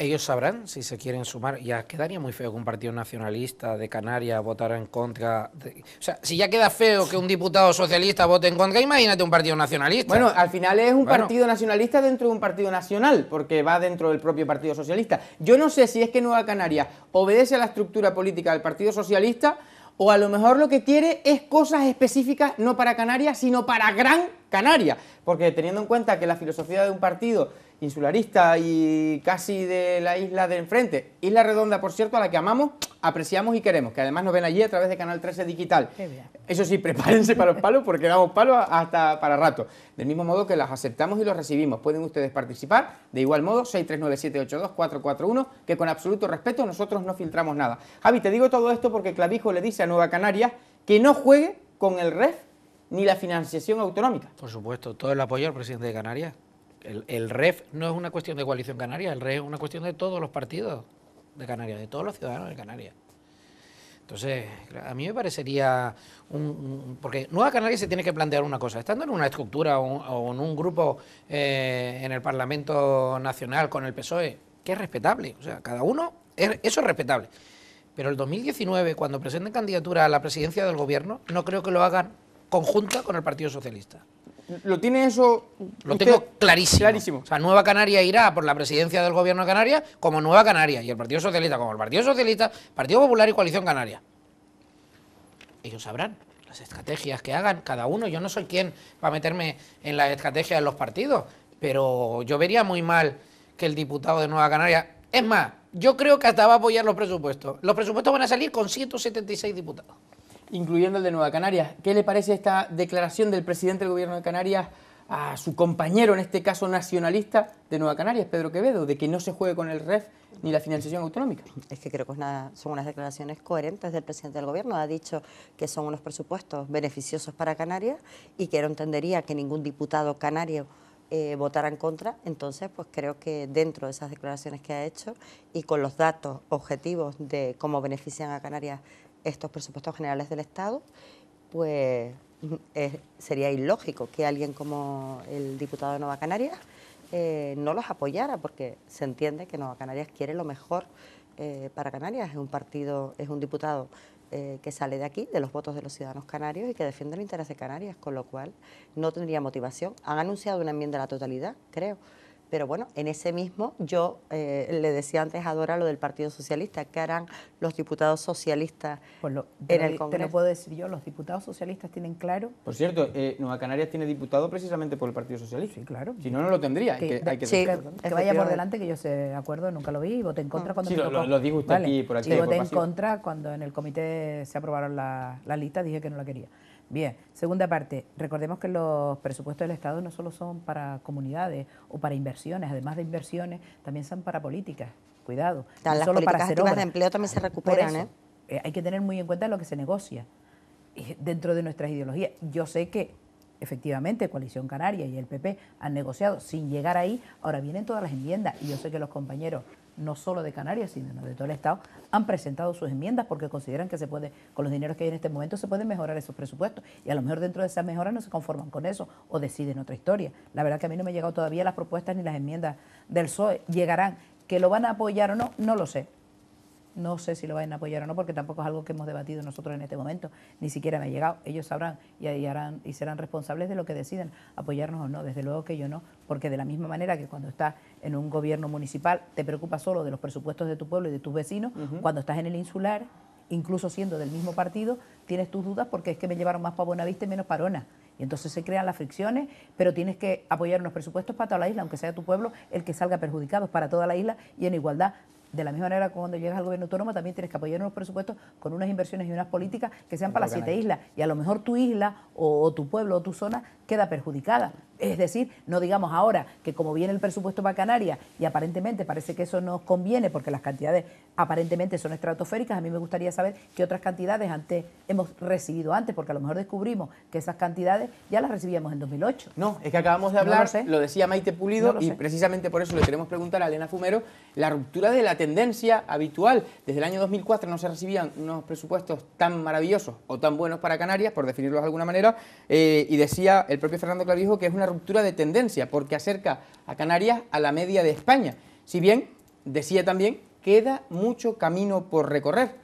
ellos sabrán si se quieren sumar. Ya quedaría muy feo que un partido nacionalista de Canarias votara en contra. O sea, si ya queda feo que un diputado socialista vote en contra, imagínate un partido nacionalista. Bueno, al final es un partido nacionalista dentro de un partido nacional, porque va dentro del propio Partido Socialista. Yo no sé si es que Nueva Canaria obedece a la estructura política del Partido Socialista o a lo mejor lo que quiere es cosas específicas no para Canarias, sino para Gran Canaria. Porque teniendo en cuenta que la filosofía de un partido insularista y casi de la isla de enfrente. Isla Redonda, por cierto, a la que amamos, apreciamos y queremos, que además nos ven allí a través de Canal 13 Digital. Eso sí, prepárense para los palos porque damos palos hasta para rato. Del mismo modo que las aceptamos y los recibimos. Pueden ustedes participar, de igual modo, 639782441, que con absoluto respeto nosotros no filtramos nada. Javi, te digo todo esto porque Clavijo le dice a Nueva Canarias que no juegue con el REF ni la financiación autonómica. Por supuesto, todo el apoyo al presidente de Canarias el, REF no es una cuestión de coalición canaria, el REF es una cuestión de todos los partidos de Canarias, de todos los ciudadanos de Canarias. Entonces, a mí me parecería un, porque Nueva Canaria se tiene que plantear una cosa, estando en una estructura o, en un grupo eh, en el Parlamento Nacional con el PSOE, que es respetable, o sea, cada uno, eso es respetable. Pero el 2019, cuando presenten candidatura a la presidencia del gobierno, no creo que lo hagan conjunta con el Partido Socialista. ¿Lo tiene eso? Lo tengo clarísimo. O sea, Nueva Canaria irá por la presidencia del gobierno de Canarias como Nueva Canaria y el Partido Socialista como el Partido Socialista, Partido Popular y Coalición Canaria. Ellos sabrán las estrategias que hagan cada uno. Yo no soy quien a meterme en la estrategia de los partidos, pero yo vería muy mal que el diputado de Nueva Canaria. Es más, yo creo que hasta va a apoyar los presupuestos. Los presupuestos van a salir con 176 diputados incluyendo el de Nueva Canarias. ¿Qué le parece esta declaración del presidente del gobierno de Canarias a su compañero, en este caso nacionalista de Nueva Canarias, Pedro Quevedo, de que no se juegue con el REF ni la financiación autonómica? Es que creo que son unas declaraciones coherentes del presidente del gobierno. Ha dicho que son unos presupuestos beneficiosos para Canarias y que no entendería que ningún diputado canario eh, votara en contra, entonces pues creo que dentro de esas declaraciones que ha hecho y con los datos objetivos de cómo benefician a Canarias estos presupuestos generales del Estado, pues eh, sería ilógico que alguien como el diputado de Nueva Canarias eh, no los apoyara, porque se entiende que Nueva Canarias quiere lo mejor eh, para Canarias. Es un partido, es un diputado que sale de aquí, de los votos de los ciudadanos canarios y que defiende el interés de Canarias, con lo cual no tendría motivación. Han anunciado una enmienda a la totalidad, creo. Pero bueno, en ese mismo yo eh, le decía antes a Dora lo del Partido Socialista, ¿qué harán los diputados socialistas pues en el Congreso? puedo decir yo, los diputados socialistas tienen claro... Por cierto, eh, Nueva Canarias tiene diputado precisamente por el Partido Socialista. Sí, claro. Si no, no lo tendría, hay que, que, vaya por delante, que yo se acuerdo, nunca lo vi, y voté en contra mm. cuando... Sí, lo, usted aquí por aquí. Y voté en contra cuando en el comité se aprobaron la, la lista, dije que no la quería. Bien, segunda parte, recordemos que los presupuestos del Estado no solo son para comunidades o para inversiones, además de inversiones, también son para políticas, cuidado. las solo para de empleo también se recuperan, ¿eh? Eh, Hay que tener muy en cuenta lo que se negocia eh, dentro de nuestras ideologías. Yo sé que efectivamente Coalición Canaria y el PP han negociado sin llegar ahí, ahora vienen todas las enmiendas y yo sé que los compañeros no solo de Canarias, sino de todo el Estado, han presentado sus enmiendas porque consideran que se puede, con los dineros que hay en este momento, se pueden mejorar esos presupuestos. Y a lo mejor dentro de esa mejora no se conforman con eso o deciden otra historia. La verdad que a mí no me han llegado todavía las propuestas ni las enmiendas del PSOE. Llegarán. Que lo van a apoyar o no, no lo sé. No sé si lo van a apoyar o no, porque tampoco es algo que hemos debatido nosotros en este momento. Ni siquiera me ha llegado. Ellos sabrán y, harán, y serán responsables de lo que deciden, apoyarnos o no. Desde luego que yo no, porque de la misma manera que cuando estás en un gobierno municipal te preocupas solo de los presupuestos de tu pueblo y de tus vecinos, cuando estás en el insular, incluso siendo del mismo partido, tienes tus dudas porque es que me llevaron más para Bonavista y menos para Ona. Y entonces se crean las fricciones, pero tienes que apoyar unos presupuestos para toda la isla, aunque sea tu pueblo el que salga perjudicado, para toda la isla y en igualdad. De la misma manera cuando llegas al gobierno autónomo también tienes que apoyar unos presupuestos con unas inversiones y unas políticas que sean para las siete islas. Y a lo mejor tu isla o tu pueblo o tu zona queda perjudicada. Es decir, no digamos ahora que como viene el presupuesto para Canarias y aparentemente parece que eso nos conviene porque las cantidades aparentemente son estratosféricas, a mí me gustaría saber qué otras cantidades antes hemos recibido antes, porque a lo mejor descubrimos que esas cantidades ya las recibíamos en 2008. No, es que acabamos de hablar, lo, decía Maite Pulido, y precisamente por eso le queremos preguntar a Elena Fumero la ruptura de la tendencia habitual. Desde el año 2004 no se recibían unos presupuestos tan maravillosos o tan buenos para Canarias, por definirlos de alguna manera, eh, y decía el propio Fernando Clavijo, que es una ruptura de tendencia, porque acerca a Canarias a la media de España. Si bien, decía también, queda mucho camino por recorrer.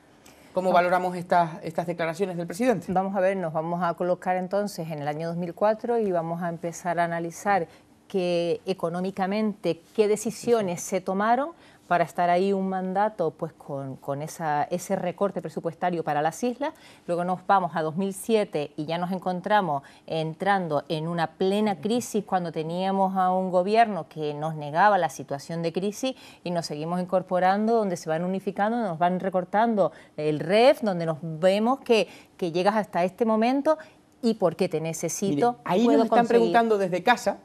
¿Cómo valoramos estas, estas declaraciones del presidente? Vamos a ver, nos vamos a colocar entonces en el año 2004 y vamos a empezar a analizar que económicamente qué decisiones se tomaron para estar ahí un mandato pues con, con esa, ese recorte presupuestario para las islas. Luego nos vamos a 2007 y ya nos encontramos entrando en una plena crisis cuando teníamos a un gobierno que nos negaba la situación de crisis y nos seguimos incorporando donde se van unificando, nos van recortando el REF, donde nos vemos que, que llegas hasta este momento y porque te necesito. ahí nos están preguntando desde casa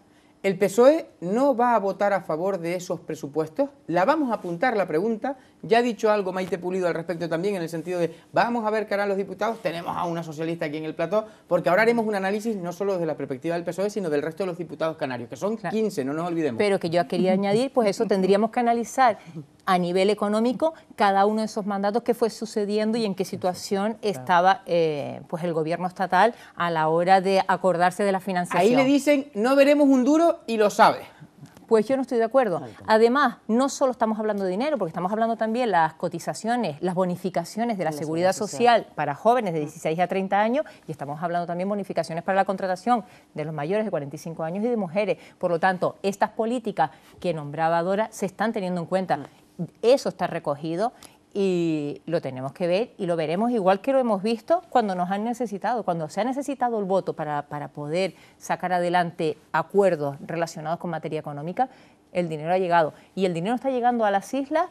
¿El PSOE no va a votar a favor de esos presupuestos? La vamos a apuntar la pregunta ya ha dicho algo Maite Pulido al respecto también, en el sentido de vamos a ver cara a los diputados. Tenemos a una socialista aquí en el plató, porque ahora haremos un análisis no solo desde la perspectiva del PSOE, sino del resto de los diputados canarios, que son 15, no nos olvidemos. Pero que yo quería añadir, pues eso tendríamos que analizar a nivel económico cada uno de esos mandatos que fue sucediendo y en qué situación estaba eh, pues el gobierno estatal a la hora de acordarse de la financiación. Ahí le dicen, no veremos un duro y lo sabe. Pues yo no estoy de acuerdo. Además, no solo estamos hablando de dinero, porque estamos hablando también las cotizaciones, las bonificaciones de la, seguridad, social para jóvenes de 16 a 30 años y estamos hablando también bonificaciones para la contratación de los mayores de 45 años y de mujeres. Por lo tanto, estas políticas que nombraba Dora se están teniendo en cuenta. Eso está recogido y lo tenemos que ver y lo veremos igual que lo hemos visto cuando nos han necesitado, cuando se ha necesitado el voto para, poder sacar adelante acuerdos relacionados con materia económica, el dinero ha llegado y el dinero está llegando a las islas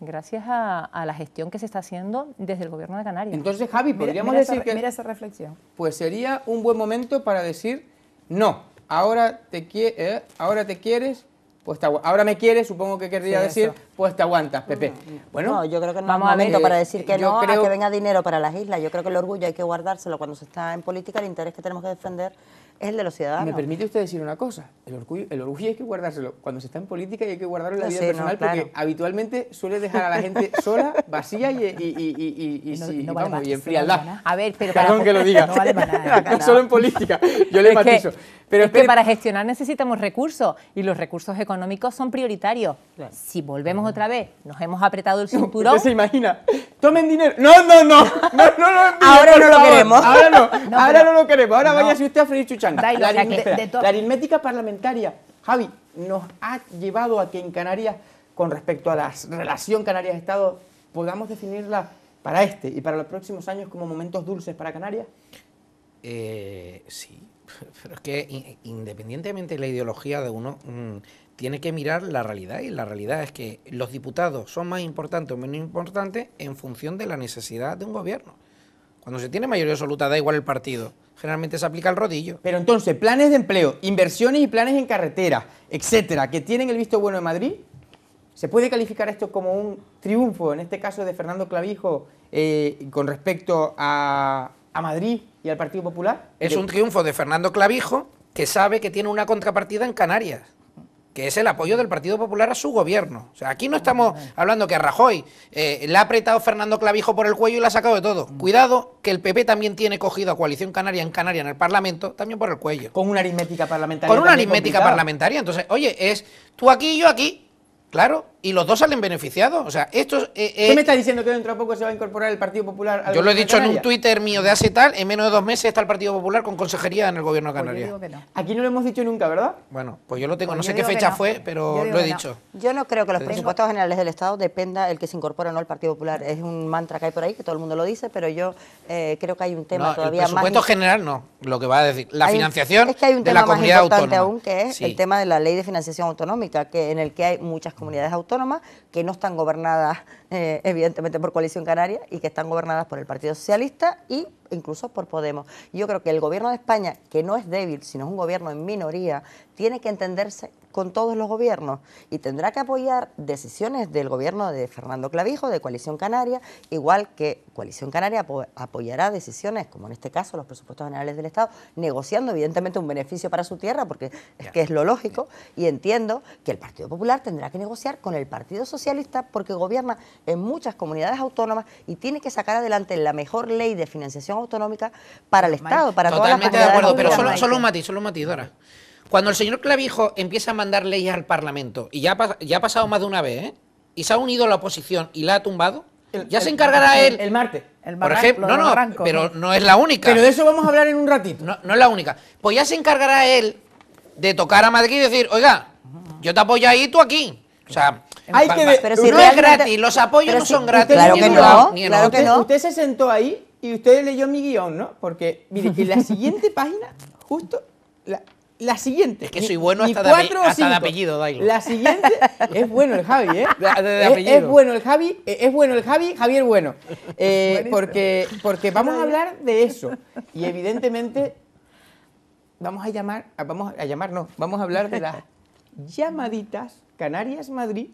gracias a, la gestión que se está haciendo desde el gobierno de Canarias. Entonces, Javi, podríamos decir que... Mira esa reflexión. Pues sería un buen momento para decir, no, ahora te, eh, ahora te quieres, pues ahora me quiere, supongo que querría decir, pues te aguantas, Pepe. Mm, mm. Bueno, yo creo que no vamos es momento para decir eh, que no que venga dinero para las islas. Yo creo que el orgullo hay que guardárselo cuando se está en política, el interés que tenemos que defender es el de los ciudadanos. ¿Me permite usted decir una cosa? El orgullo, el orgullo hay que guardárselo cuando se está en política y hay que guardarlo en la vida personal porque habitualmente suele dejar a la gente <laughs> sola, vacía y, y, a ver, pero que lo <laughs> diga. No vale para nada. <laughs> solo en política. Yo le matizo. Pero es que para gestionar necesitamos recursos y los recursos económicos son prioritarios. Si volvemos otra vez, nos hemos apretado el <laughs> cinturón. se imagina? Tomen dinero. No, no, no. <laughs> ahora <laughs> no lo queremos. Ahora no. ahora no lo queremos. Ahora vaya si usted a Freddy chuchan. la, aritmética parlamentaria, Javi, nos ha llevado a que en Canarias, con respecto a la relación Canarias-Estado, podamos definirla para este y para los próximos años como momentos dulces para Canarias. Eh, sí. Pero es que independientemente de la ideología de uno, mm, tiene que mirar la realidad y la realidad es que los diputados son más importantes o menos importantes en función de la necesidad de un gobierno. Cuando se tiene mayoría absoluta da igual el partido. Generalmente se aplica el rodillo. Pero entonces, planes de empleo, inversiones y planes en carretera, etcétera, que tienen el visto bueno de Madrid, ¿se puede calificar esto como un triunfo, en este caso de Fernando Clavijo, eh, con respecto a, a Madrid ¿Y al Partido Popular? Es un triunfo de Fernando Clavijo, que sabe que tiene una contrapartida en Canarias que es el apoyo del Partido Popular a su gobierno. O sea, aquí no estamos hablando que Rajoy eh, le ha apretado Fernando Clavijo por el cuello y le ha sacado de todo. Cuidado que el PP también tiene cogido a Coalición Canaria en Canarias, en el Parlamento, también por el cuello. Con una aritmética parlamentaria. Con una aritmética parlamentaria. Entonces, oye, es tú aquí y yo aquí. Claro, y los dos salen beneficiados. O sea, esto ¿Qué eh, eh, me está diciendo que dentro de poco se va a incorporar el Partido Popular al Yo lo he dicho en un Twitter mío de hace tal, en menos de dos meses está el Partido Popular con consejería en el gobierno de pues Canarias. Aquí no lo hemos dicho nunca, ¿verdad? Bueno, pues yo lo tengo, pues no sé qué fecha fue, pero lo he dicho. Yo no creo que los presupuestos generales del Estado dependa el que se incorpore o no el Partido Popular. Es un mantra que hay por ahí, que todo el mundo lo dice, pero yo eh, creo que hay un tema todavía más... El presupuesto general no, lo que va a decir. La financiación es que hay un tema más importante aún, que es el tema de la ley de financiación autonómica, que en el que hay muchas comunidades autónomas que no están gobernadas eh, evidentemente por Coalición Canaria y que están gobernadas por el Partido Socialista y incluso por Podemos. Yo creo que el gobierno de España, que no es débil, sino es un gobierno en minoría, tiene que entenderse con todos los gobiernos y tendrá que apoyar decisiones del gobierno de Fernando Clavijo, de Coalición Canaria, igual que Coalición Canaria apoyará decisiones, como en este caso los presupuestos generales del Estado, negociando evidentemente un beneficio para su tierra, porque es que es lo lógico, y entiendo que el Partido Popular tendrá que negociar con el Partido Socialista porque gobierna en muchas comunidades autónomas y tiene que sacar adelante la mejor ley de financiación autonómica para el Estado, para Totalmente todas totalmente de acuerdo, pero solo, solo, un matiz, solo un matiz, Dora. Cuando el señor Clavijo empieza a mandar leyes al Parlamento, y ya, ya ha pasado más de una vez, ¿eh? y se ha unido a la oposición y la ha tumbado, ya se encargará él. El martes. El por ejemplo, no, no, pero no es la única. Pero de eso vamos a hablar en un ratito. No, es la única. Pues ya se encargará él de tocar a Madrid y decir, oiga, yo te apoyo ahí, tú aquí. O sea, no es gratis, los apoyos no son gratis. Claro que no. Usted se sentó ahí y usted leyó mi guión, ¿no? Porque, mire, en la siguiente página, justo, la, siguiente. Es que soy bueno hasta, de, apellido, Dailo. La siguiente es bueno el Javi, ¿eh? <laughs> es, bueno el Javi, eh, es bueno el Javi, Javier bueno. <laughs> Eh, porque, porque vamos a hablar de eso. Y evidentemente vamos a llamar, ah, vamos a llamarnos, vamos a hablar de las <laughs> llamaditas Canarias Madrid,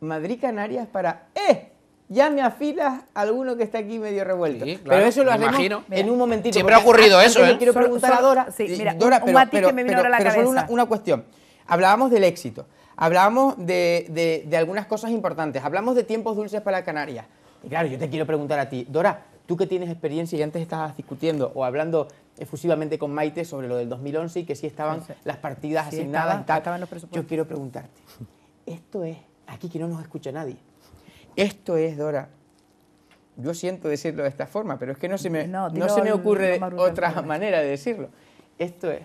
Madrid Canarias para ¡eh! ya me afilas alguno que está aquí medio revuelto. pero eso lo haremos imagino. en un momentito. Siempre ha ocurrido eso, ¿eh? quiero preguntar a Dora. Sí, eh, mira, un, matiz que me vino a la pero solo una, cuestión. Hablábamos del éxito, hablábamos de, de, de, algunas cosas importantes, hablamos de tiempos dulces para Canarias. Y claro, yo te quiero preguntar a ti, Dora, tú que tienes experiencia y antes estabas discutiendo o hablando efusivamente con Maite sobre lo del 2011 y que sí estaban las partidas asignadas. y los presupuestos. Yo quiero preguntarte, esto es, aquí que no nos escucha nadie, esto es, Dora. Yo siento decirlo de esta forma, pero es que no se me, no, se me ocurre otra manera de decirlo. Esto es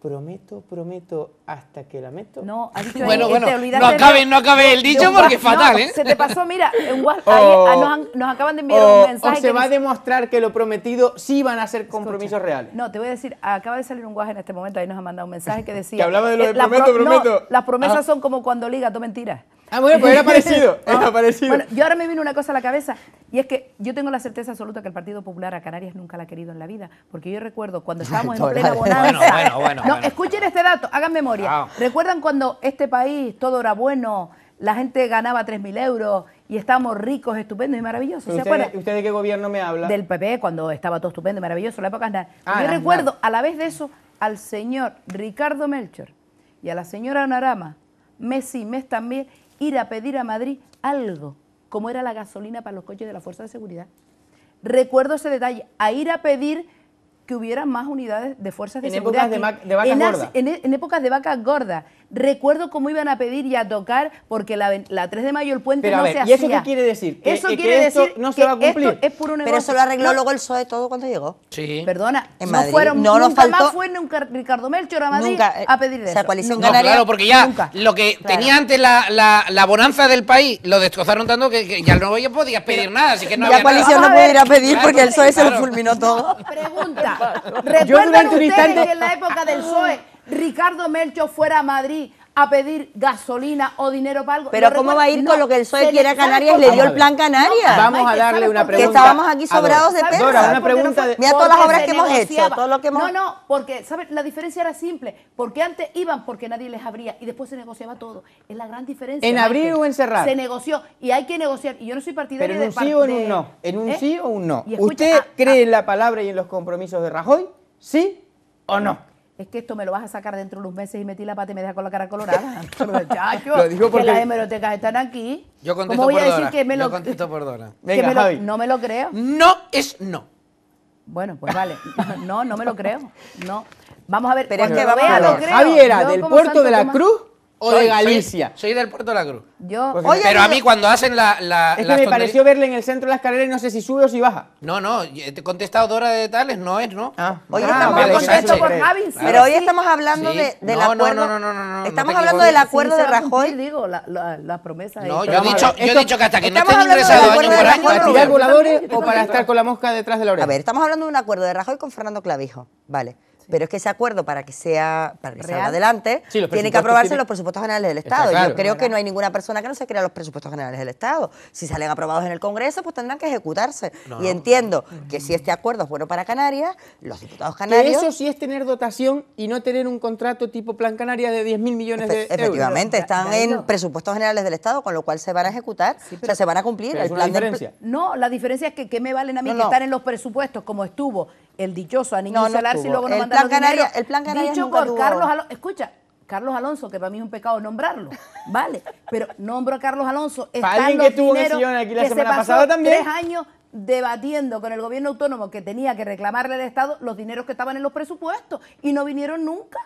prometo, prometo hasta que la meto. No, <laughs> bueno, bueno, no acabe, no acabe el dicho porque es fatal, ¿eh? Se te pasó, mira, en <laughs> ah, nos, acaban de enviar un mensaje. O se va a demostrar que lo prometido sí van a ser compromisos reales. No, te voy a decir, acaba de salir un guaje en este momento, ahí nos ha mandado un mensaje que <laughs> decía. que hablaba de lo eh, de prometo, prometo. las promesas ah. son como cuando liga, tú mentiras. Ah, bueno, pues era <laughs> parecido, ah, parecido. Bueno, yo ahora me vino una cosa a la cabeza, y es que yo tengo la certeza absoluta que el Partido Popular a Canarias nunca la ha querido en la vida, porque yo recuerdo cuando <laughs> estábamos en plena bonanza... Bueno, bueno, no, escuchen este dato, hagan memoria. ¿Recuerdan cuando este país todo era bueno, la gente ganaba 3.000 euros y estábamos ricos, estupendos y maravillosos. ¿Se usted, de, qué gobierno me habla? Del PP, cuando estaba todo estupendo y maravilloso, la época ah, Yo recuerdo, a la vez de eso, al señor Ricardo Melchor y a la señora Narama, Messi Messi, mes también, ir a pedir a Madrid algo, como era la gasolina para los coches de la Fuerza de Seguridad. Recuerdo ese detalle, a ir a pedir que hubiera más unidades de fuerzas de en seguridad. Épocas de, vacas gordas. E-, en, épocas de vacas gordas recuerdo cómo iban a pedir y a tocar porque la, 3 de mayo el puente no se ¿y hacía. ¿Y eso qué quiere decir? eso quiere decir no se va a cumplir. es puro negocio. Pero eso lo arregló luego el PSOE todo cuando llegó. Sí. Perdona, no no nunca faltó, más fue nunca Ricardo Melchor a Madrid eh, a pedir eso. O sea, coalición no, claro, porque ya lo que tenía antes la, la, la, bonanza del país lo destrozaron tanto que, ya no podía pedir nada, así que no La coalición no podía ir a pedir porque el PSOE se lo fulminó todo. Pregunta. <laughs> Yo durante en la época del PSOE Ricardo Melcho fuera a Madrid a pedir gasolina o dinero para algo. Pero ¿cómo va a ir con lo que el PSOE quiere a Canarias le dio el plan Canarias? Vamos a darle una pregunta. Que estábamos aquí sobrados de peso. Mira todas las obras que hemos hecho, No, no, porque, ¿sabes? La diferencia era simple. Porque antes iban porque nadie les abría y después se negociaba todo. Es la gran diferencia. ¿En abrir o en Se negoció y hay que negociar. Y yo no soy partidario de... Pero en un sí o en un no. ¿En un ¿Eh? sí o un no? ¿Usted ah, cree ah. en la palabra y en los compromisos de Rajoy? ¿Sí o no? es que esto me lo vas a sacar dentro de unos meses y metí la pata y me deja con la cara colorada. <laughs> lo digo porque que las hemerotecas están aquí. Yo contesto por Dora. No me lo creo. No es no. Bueno, pues vale. No, no me lo creo. No. Vamos a ver. Pero es que del puerto de la Cruz o soy, de Galicia. Soy, del Puerto de la Cruz. Yo, pues pero a mí cuando hacen la... la es que me pareció verle en el centro de la escalera y no sé si sube o si baja. No, no, eh, te he contestado Dora de Tales, no es, ¿no? Ah, hoy ah, estamos vale, esto con Javis. Pero hoy estamos hablando de, del no, acuerdo... No, no, no, no, Estamos hablando del acuerdo de Rajoy. digo, la, la, la promesa No, yo, he dicho, yo he dicho que hasta que no estén ingresados año por año... ¿Para tirar voladores o para estar con la mosca detrás de la oreja? A ver, estamos hablando de un acuerdo de Rajoy con Fernando Clavijo. Vale. Pero es que ese acuerdo, para que sea para que salga adelante, tiene que aprobarse en los presupuestos generales del Estado. Yo creo que no hay ninguna persona que no se crea los presupuestos generales del Estado. Si salen aprobados en el Congreso, pues tendrán que ejecutarse. y entiendo que si este acuerdo es bueno para Canarias, los diputados canarios... Que eso sí es tener dotación y no tener un contrato tipo Plan Canarias de 10.000 millones de euros. Efectivamente, están en presupuestos generales del Estado, con lo cual se van a ejecutar, o sea, se van a cumplir. el plan diferencia. No, la diferencia es que ¿qué me valen a mí que estar en los presupuestos como estuvo el dichoso a niño no, si luego no el plan, Canaria, el plan Canaria Dicho por tuvo. Carlos escucha, Carlos Alonso, que para mí es un pecado nombrarlo, <laughs> ¿vale? Pero nombro a Carlos Alonso, están que tuvo dinero aquí la semana se pasó pasada también. tres años debatiendo con el gobierno autónomo que tenía que reclamarle al Estado los dineros que estaban en los presupuestos y no vinieron nunca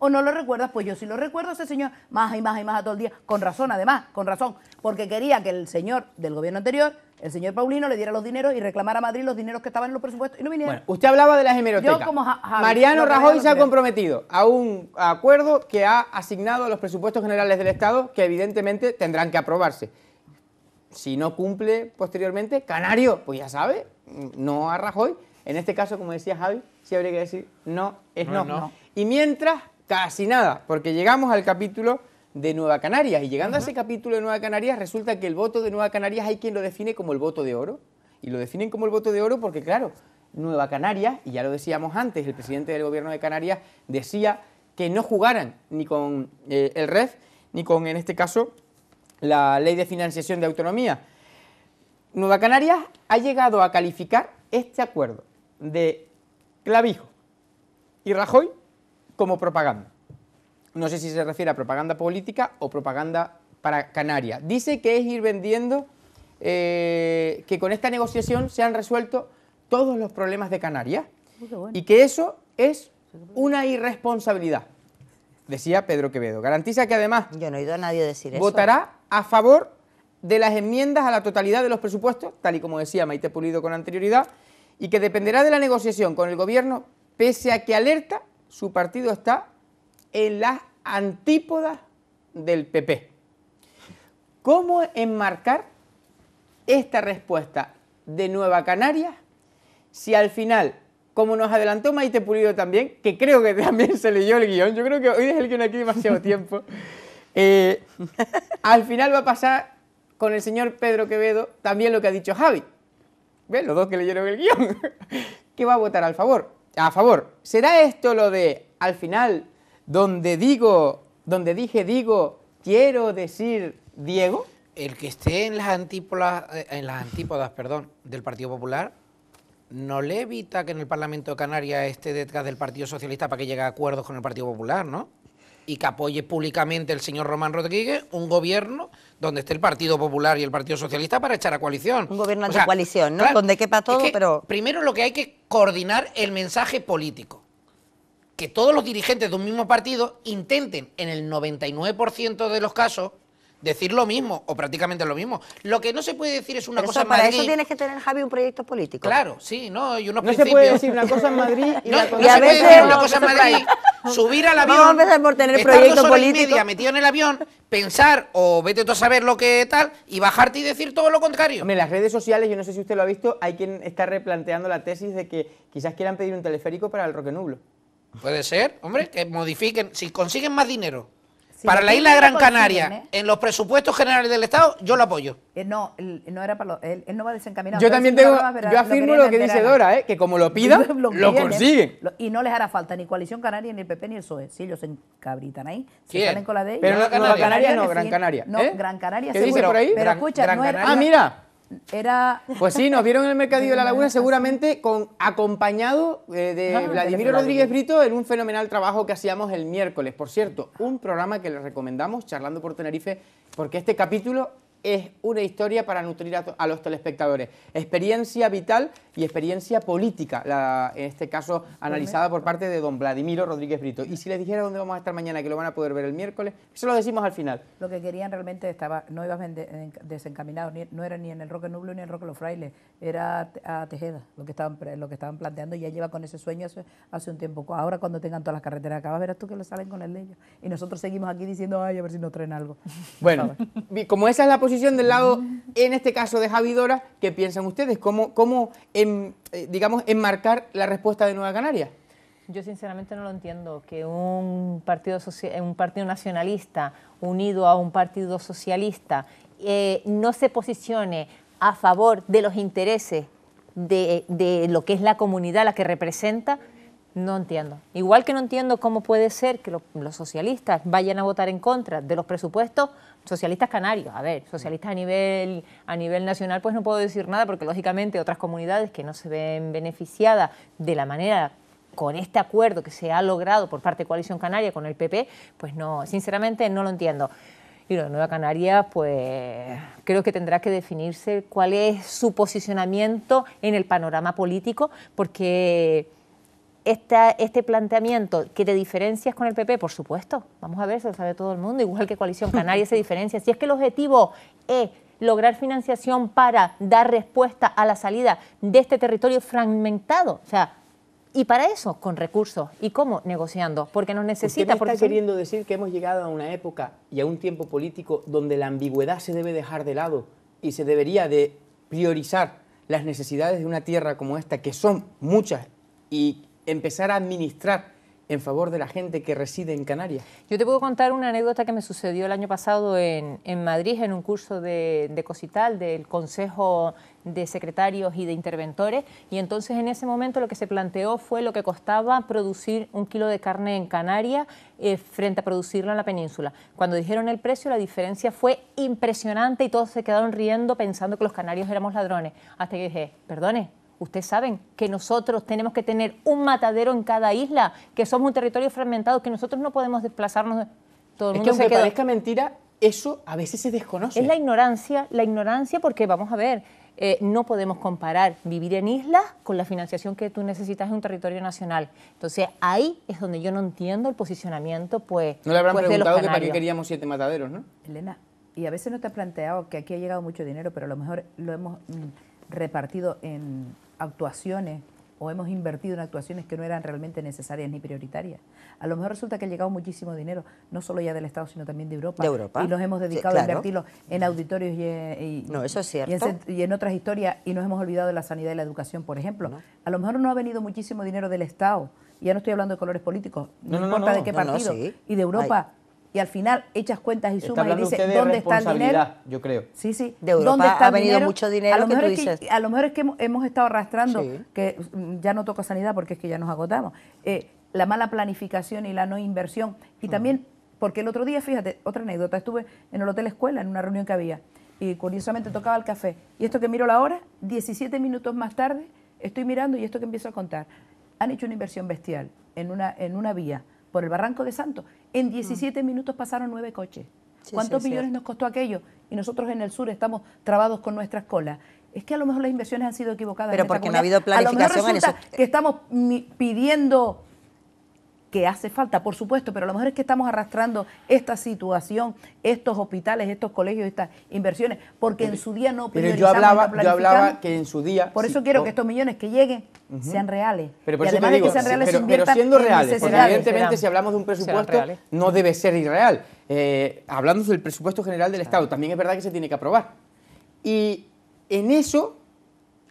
o no lo recuerdas, pues yo sí lo recuerdo, ese señor, más y más y más a todo el día, con razón además, con razón, porque quería que el señor del gobierno anterior, el señor Paulino, le diera los dineros y reclamara a Madrid los dineros que estaban en los presupuestos y no vinieron. usted hablaba de las hemerotecas. Mariano Rajoy se ha comprometido a un acuerdo que ha asignado a los presupuestos generales del Estado que evidentemente tendrán que aprobarse. Si no cumple posteriormente, Canario, pues ya sabe, no a Rajoy. En este caso, como decía Javi, sí habría que decir no es no. Y mientras casi nada, porque llegamos al capítulo de Nueva Canarias y llegando a ese capítulo de Nueva Canarias resulta que el voto de Nueva Canarias hay quien lo define como el voto de oro y lo definen como el voto de oro porque claro, Nueva Canarias, y ya lo decíamos antes, el presidente del gobierno de Canarias decía que no jugaran ni con eh, el REF ni con, en este caso, la ley de financiación de autonomía. Nueva Canarias ha llegado a calificar este acuerdo de Clavijo y Rajoy como propaganda. No sé si se refiere a propaganda política o propaganda para Canarias. Dice que es ir vendiendo, eh, que con esta negociación se han resuelto todos los problemas de Canarias y que eso es una irresponsabilidad, decía Pedro Quevedo. Garantiza que además... no nadie decir Votará a favor de las enmiendas a la totalidad de los presupuestos, tal y como decía Maite Pulido con anterioridad, y que dependerá de la negociación con el Gobierno, pese a que alerta su partido está en las antípodas del PP. ¿Cómo enmarcar esta respuesta de Nueva Canarias si al final, como nos adelantó Maite Pulido también, que creo que también se leyó el guión, yo creo que hoy es el guión aquí demasiado <laughs> tiempo, eh, al final va a pasar con el señor Pedro Quevedo también lo que ha dicho Javi. ven Los dos que leyeron el guión. <laughs> que va a votar al favor a favor. ¿Será esto lo de al final donde digo, donde dije digo, quiero decir Diego? El que esté en las antípodas, eh, en las antípodas, perdón, del Partido Popular no le evita que en el Parlamento de Canarias esté detrás del Partido Socialista para que llegue a acuerdos con el Partido Popular, ¿no? y que apoye públicamente el señor Román Rodríguez un gobierno donde esté el Partido Popular y el Partido Socialista para echar a coalición. Un gobierno ante coalición, ¿no? donde quepa todo, pero... Primero lo que hay que coordinar el mensaje político. Que todos los dirigentes de un mismo partido intenten, en el 99% de los casos, decir lo mismo o prácticamente lo mismo. Lo que no se puede decir es una cosa en Madrid. Para eso tienes que tener, Javi, un proyecto político. Claro, sí, ¿no? Y unos no se puede decir una cosa en Madrid y, no se puede decir una cosa en Madrid subir al avión. metido en el avión, pensar o vete tú a saber lo que tal y bajarte y decir todo lo contrario. En las redes sociales, yo no sé si usted lo ha visto, hay quien está replanteando la tesis de que quizás quieran pedir un teleférico para el Roque Nublo. Puede ser, hombre, que modifiquen, si consiguen más dinero para la isla de Gran Canaria, en los presupuestos generales del Estado, yo lo apoyo. Eh, no, él, no era para lo, él, no va desencaminado. Yo también tengo, yo afirmo lo, que dice Dora, ¿eh? que como lo <laughs> pidan, lo, consigue. ¿eh? consiguen. y no les hará falta ni Coalición Canaria, ni el PP, ni el PSOE. Si ellos se encabritan ahí, se salen con la de ellos. Pero no, Gran Canaria, no, ¿eh? Gran Canaria. No, ¿Qué dice por ahí? Pero escucha, no Ah, mira. Pues sí, nos vieron en el Mercadillo de la Laguna seguramente con, acompañado eh, de Vladimiro Rodríguez Brito en un fenomenal trabajo que hacíamos el miércoles. Por cierto, un programa que les recomendamos, Charlando por Tenerife, porque este capítulo es una historia para nutrir a los telespectadores. Experiencia vital y experiencia política, la, en este caso analizada por parte de don Vladimiro Rodríguez Brito. Y si les dijera dónde vamos a estar mañana, que lo van a poder ver el miércoles, eso lo decimos al final. Lo que querían realmente estaba, no ibas eh, desencaminados, no era ni en el Roque Nublo ni en el Roque Los Frailes, era a Tejeda lo que estaban, lo que estaban planteando y ya lleva con ese sueño hace, hace un tiempo. Ahora cuando tengan todas las carreteras acabas, verás tú que lo salen con el de Y nosotros seguimos aquí diciendo, ay, a ver si nos traen algo. <laughs> Bueno, como esa es la posición del lado, en este caso de Javidora, ¿qué piensan ustedes? ¿Cómo, cómo en eh, digamos, enmarcar la respuesta de Nueva Canaria? Yo sinceramente no lo entiendo, que un partido, eh, un partido nacionalista unido a un partido socialista eh, no se posicione a favor de los intereses de, lo que es la comunidad la que representa, no entiendo. Igual que no entiendo cómo puede ser que los socialistas vayan a votar en contra de los presupuestos socialistas canarios. A ver, socialistas a nivel, a nivel nacional, pues no puedo decir nada, porque lógicamente otras comunidades que no se ven beneficiadas de la manera con este acuerdo que se ha logrado por parte de Coalición Canaria con el PP, pues no, sinceramente no lo entiendo. Y lo Nueva Canaria, pues creo que tendrá que definirse cuál es su posicionamiento en el panorama político, porque este planteamiento que te diferencias con el PP, por supuesto, vamos a ver, se lo sabe todo el mundo, igual que Coalición Canaria se diferencia. Si es que el objetivo es lograr financiación para dar respuesta a la salida de este territorio fragmentado, o sea, y para eso, con recursos. ¿Y cómo? Negociando. Porque nos necesita. ¿Usted me está queriendo decir que hemos llegado a una época y a un tiempo político donde la ambigüedad se debe dejar de lado y se debería de priorizar las necesidades de una tierra como esta, que son muchas y empezar a administrar en favor de la gente que reside en Canarias. Yo te puedo contar una anécdota que me sucedió el año pasado en, Madrid, en un curso de, Cosital, del Consejo de Secretarios y de Interventores, y entonces en ese momento lo que se planteó fue lo que costaba producir un kilo de carne en Canarias eh, frente a producirlo en la península. Cuando dijeron el precio, la diferencia fue impresionante y todos se quedaron riendo pensando que los canarios éramos ladrones, hasta que dije, perdone, Ustedes saben que nosotros tenemos que tener un matadero en cada isla, que somos un territorio fragmentado, que nosotros no podemos desplazarnos. Todo el mundo que aunque parezca mentira, eso a veces se desconoce. Es la ignorancia, la ignorancia porque vamos a ver, eh, no podemos comparar vivir en islas con la financiación que tú necesitas en un territorio nacional. Entonces ahí es donde yo no entiendo el posicionamiento, pues. No le habrán pues, preguntado que para qué queríamos siete mataderos, ¿no? Elena, y a veces no te has planteado que aquí ha llegado mucho dinero, pero a lo mejor lo hemos mm, repartido en actuaciones o hemos invertido en actuaciones que no eran realmente necesarias ni prioritarias. A lo mejor resulta que ha llegado muchísimo dinero, no solo ya del Estado, sino también de Europa. Y nos hemos dedicado a invertirlo en auditorios y, en, otras historias y nos hemos olvidado de la sanidad y la educación, por ejemplo. A lo mejor no ha venido muchísimo dinero del Estado, ya no estoy hablando de colores políticos, no, importa de qué partido, y de Europa y al final echas cuentas y sumas y dices dónde está el dinero. Yo creo. Sí, sí. De Europa ha venido mucho dinero. A lo, mejor Es que, hemos, estado arrastrando, que ya no toca sanidad porque es que ya nos agotamos, eh, la mala planificación y la no inversión. Y mm. también, porque el otro día, fíjate, otra anécdota, estuve en el Hotel Escuela en una reunión que había y curiosamente tocaba el café. Y esto que miro la hora, 17 minutos más tarde, estoy mirando y esto que empiezo a contar. Han hecho una inversión bestial en una, en una vía por el Barranco de Santos. En 17 mm. minutos pasaron nueve coches. ¿Cuántos millones nos costó aquello? Y nosotros en el sur estamos trabados con nuestras colas. Es que a lo mejor las inversiones han sido equivocadas. Pero porque no ha habido planificación mejor resulta en que estamos pidiendo que hace falta, por supuesto, pero a lo mejor es que estamos arrastrando esta situación, estos hospitales, estos colegios, estas inversiones, porque en su día no pero yo hablaba, yo hablaba que en su día... Por eso quiero que estos millones que lleguen sean reales. Pero por además que sean reales, siendo reales, evidentemente si hablamos de un presupuesto no debe ser irreal. Eh, hablando del presupuesto general del Estado, también es verdad que se tiene que aprobar. Y en eso,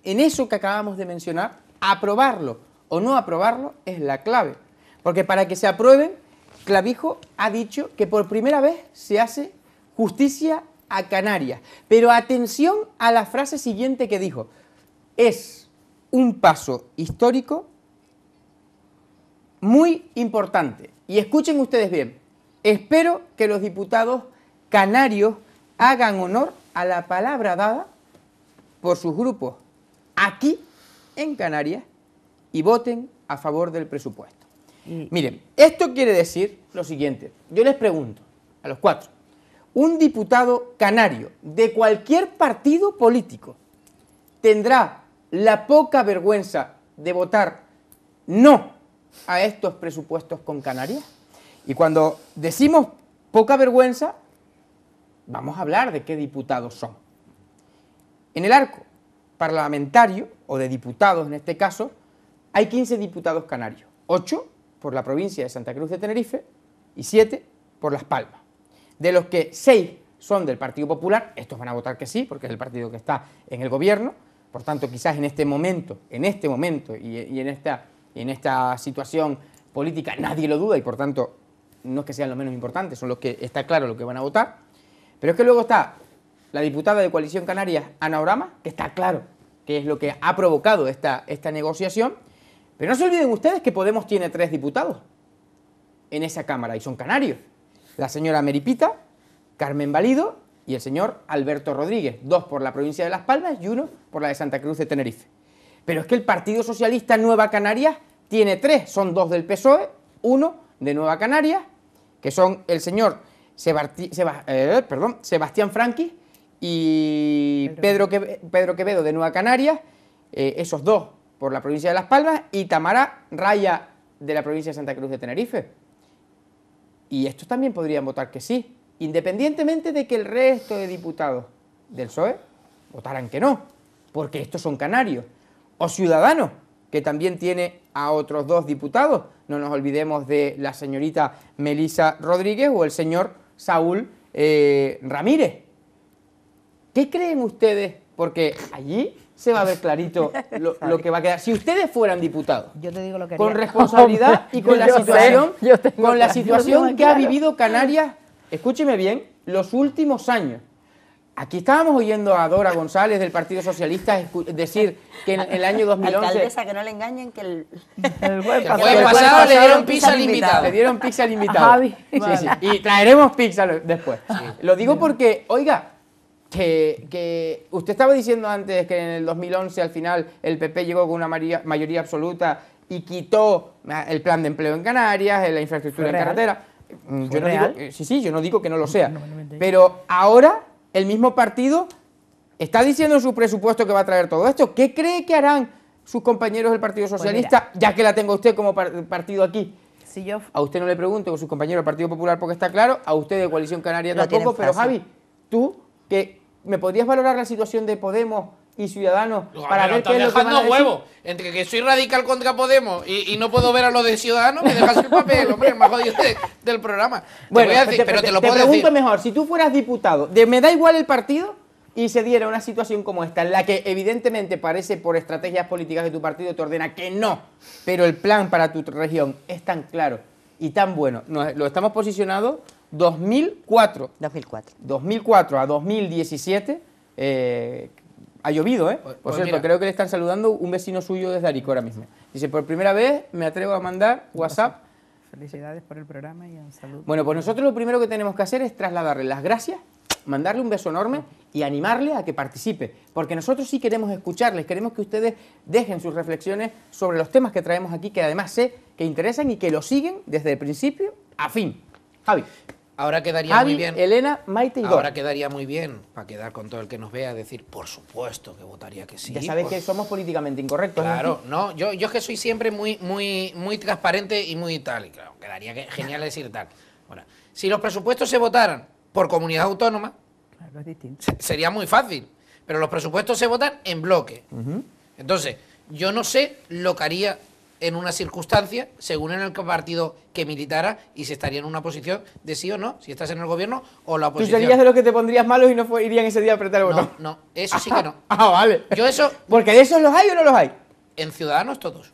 en eso que acabamos de mencionar, aprobarlo o no aprobarlo es la clave. Porque para que se aprueben, Clavijo ha dicho que por primera vez se hace justicia a Canarias. Pero atención a la frase siguiente que dijo. Es un paso histórico muy importante. Y escuchen ustedes bien. Espero que los diputados canarios hagan honor a la palabra dada por sus grupos aquí en Canarias y voten a favor del presupuesto. Miren, esto quiere decir lo siguiente. Yo les pregunto a los cuatro. Un diputado canario de cualquier partido político tendrá la poca vergüenza de votar no a estos presupuestos con Canarias. Y cuando decimos poca vergüenza, vamos a hablar de qué diputados son. En el arco parlamentario, o de diputados en este caso, hay 15 diputados canarios, 8 por la provincia de Santa Cruz de Tenerife y siete, por Las Palmas. De los que seis son del Partido Popular, estos van a votar que sí, porque es el partido que está en el gobierno, por tanto quizás en este momento, en este momento y, en, esta, en esta situación política nadie lo duda y por tanto no es que sean los menos importantes, son los que está claro lo que van a votar, pero es que luego está la diputada de Coalición Canarias, Ana Orama, que está claro que es lo que ha provocado esta, esta negociación, pero no se olviden ustedes que Podemos tiene tres diputados en esa Cámara y son canarios. La señora Meripita, Carmen Valido y el señor Alberto Rodríguez, dos por la provincia de Las Palmas y uno por la de Santa Cruz de Tenerife. Pero es que el Partido Socialista Nueva Canarias tiene tres, son dos del PSOE, uno de Nueva Canarias, que son el señor eh, Sebastián Franqui y Pedro, Quevedo de Nueva Canarias, eh, esos dos por la provincia de Las Palmas y Tamara Raya de la provincia de Santa Cruz de Tenerife. Y estos también podrían votar que sí, independientemente de que el resto de diputados del PSOE votaran que no, porque estos son canarios. O ciudadanos, que también tiene a otros dos diputados. No nos olvidemos de la señorita Melisa Rodríguez o el señor Saúl eh, Ramírez. ¿Qué creen ustedes? Porque allí se va a ver <laughs> clarito lo, que va a quedar. Si ustedes fueran diputados, con responsabilidad <laughs> y con la situación, con la situación que ha vivido Canarias, escúcheme bien, los últimos años. Aquí estábamos oyendo a Dora González del Partido Socialista decir que en el año 2011... Alcaldesa, que no le engañen que el... el pasado, le dieron pizza al invitado. Le dieron pizza al invitado. Y traeremos pizza después. Lo digo porque, oiga, que, usted estaba diciendo antes que en el 2011 al final el PP llegó con una mayoría, absoluta y quitó ah, el plan de empleo en Canarias, eh, la infraestructura en carretera. Mm, yo no digo, sí, sí, yo no digo que no lo sea. pero ahora el mismo partido está diciendo en su presupuesto que va a traer todo esto. ¿Qué cree que harán sus compañeros del Partido pues Socialista, ya que la tengo usted como partido aquí? A usted no le pregunto, con sus compañeros del Partido Popular, porque está claro, a usted de Coalición Canaria tampoco, pero Javi, tú que ¿Me podrías valorar la situación de Podemos y Ciudadanos para ver qué es lo que van a decir? huevo. Entre que soy radical contra Podemos y, no puedo ver a los de Ciudadanos, me dejas el papel, <laughs> hombre, más del programa. Bueno, te voy a decir, pero te, puedo pregunto mejor, si tú fueras diputado, de, ¿me da igual el partido? Y se diera una situación como esta, en la que evidentemente parece por estrategias políticas de tu partido te ordena que no, pero el plan para tu región es tan claro y tan bueno. lo estamos posicionado 2004. 2004. 2004 a 2017 eh, ha llovido, ¿eh? Pues por pues cierto, creo que le están saludando un vecino suyo desde Arico ahora mismo. Dice, por primera vez me atrevo a mandar WhatsApp. Felicidades por el programa y un saludo. Bueno, pues nosotros lo primero que tenemos que hacer es trasladarle las gracias, mandarle un beso enorme y animarle a que participe, porque nosotros sí queremos escucharles, queremos que ustedes dejen sus reflexiones sobre los temas que traemos aquí, que además sé que interesan y que lo siguen desde el principio a fin. Javi. Ahora quedaría muy bien. Elena, Maite Ahora quedaría muy bien para quedar con todo el que nos vea decir, por supuesto que votaría que sí. Ya sabéis que somos políticamente incorrectos. Claro, no, yo, yo es que soy siempre muy, muy, muy transparente y muy tal. claro, quedaría genial decir tal. Ahora, si los presupuestos se votaran por comunidad autónoma, sería muy fácil. Pero los presupuestos se votan en bloque. Entonces, yo no sé lo que haría en una circunstancia, según en el partido que militara, y se estaría en una posición de sí o no, si estás en el gobierno o la oposición. ¿Tú serías de los que te pondrías malos y no irían ese día a apretar el botón? No, no, eso sí que no. <laughs> ah, vale. Yo eso... ¿Porque de esos los hay o no los hay? En Ciudadanos todos.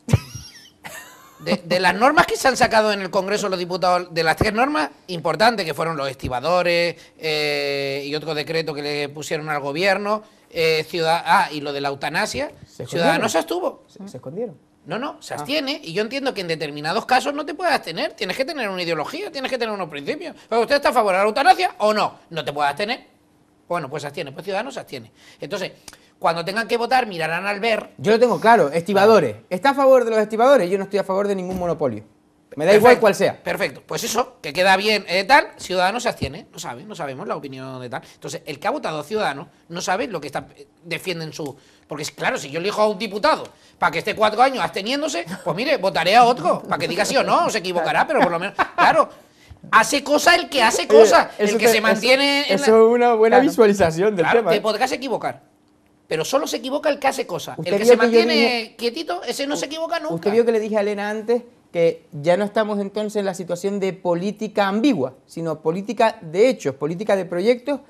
De, las normas que se han sacado en el Congreso los diputados, de las tres normas importantes que fueron los estibadores eh, y otro decreto que le pusieron al gobierno, eh, ciudad, ah, y lo de la eutanasia, Ciudadanos se estuvo. se escondieron. No, no, se ah. abstiene. Y yo entiendo que en determinados casos no te puedes abstener. Tienes que tener una ideología, tienes que tener unos principios. Pero usted está a favor de la eutanasia o no. No te puedes abstener. Bueno, pues se abstiene. Pues Ciudadanos se abstiene. Entonces, cuando tengan que votar, mirarán al ver. Yo lo tengo claro. Estibadores. Ah. ¿Está a favor de los estibadores? Yo no estoy a favor de ningún monopolio. Me da igual cual sea. Perfecto. Pues eso, que queda bien de eh, tal, Ciudadanos se abstiene, no sabe, no sabemos la opinión de tal. Entonces, el que ha votado ciudadano no sabe lo que está, eh, defienden su... Porque claro, si yo elijo a un diputado para que esté cuatro años absteniéndose, pues mire, votaré a otro, para que diga sí o no, o se equivocará, pero por lo menos... Claro, Hace cosa el que hace cosa, el que se mantiene. Eso, es una buena visualización del tema. Te ¿eh? podrás equivocar, pero solo se equivoca el que hace cosa. El que se mantiene quietito, ese no se equivoca nunca. Usted vio que le dije a Elena antes que ya no estamos entonces en la situación de política ambigua, sino política de hechos, política de proyectos,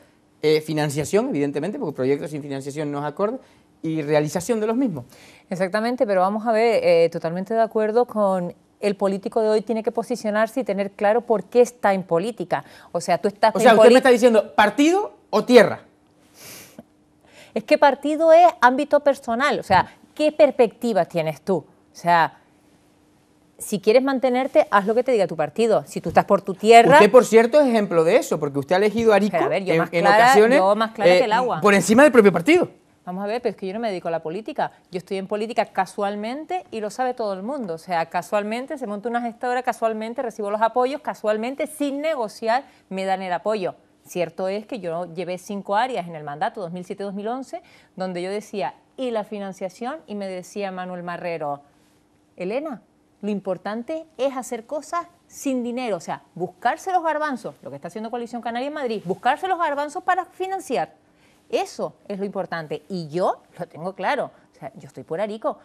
eh, financiación, evidentemente, porque proyectos sin financiación no es acorde, y realización de los mismos. Exactamente, pero vamos a ver, eh, totalmente de acuerdo con el político de hoy tiene que posicionarse y tener claro por qué está en política. O sea, tú estás... O sea, usted me está diciendo partido o tierra. Es que partido es ámbito personal, o sea, ¿qué perspectiva tienes tú? O sea, si quieres mantenerte, haz lo que te diga tu partido. Si tú estás por tu tierra... Usted, por cierto, es ejemplo de eso, porque usted ha elegido a Arico en, ocasiones... más eh, que el agua. Por encima del propio partido. Vamos a ver, pero es que yo no me dedico a la política. Yo estoy en política casualmente y lo sabe todo el mundo. O sea, casualmente se monta una gestora, casualmente recibo los apoyos, casualmente sin negociar me dan el apoyo. Cierto es que yo llevé cinco áreas en el mandato 2007-2011 donde yo decía, ¿y la financiación? Y me decía Manuel Marrero, Elena, lo importante es hacer cosas sin dinero, o sea, buscarse los garbanzos, lo que está haciendo Coalición Canaria en Madrid, buscarse los garbanzos para financiar. Eso es lo importante. Y yo lo tengo claro, o sea, yo estoy por Arico.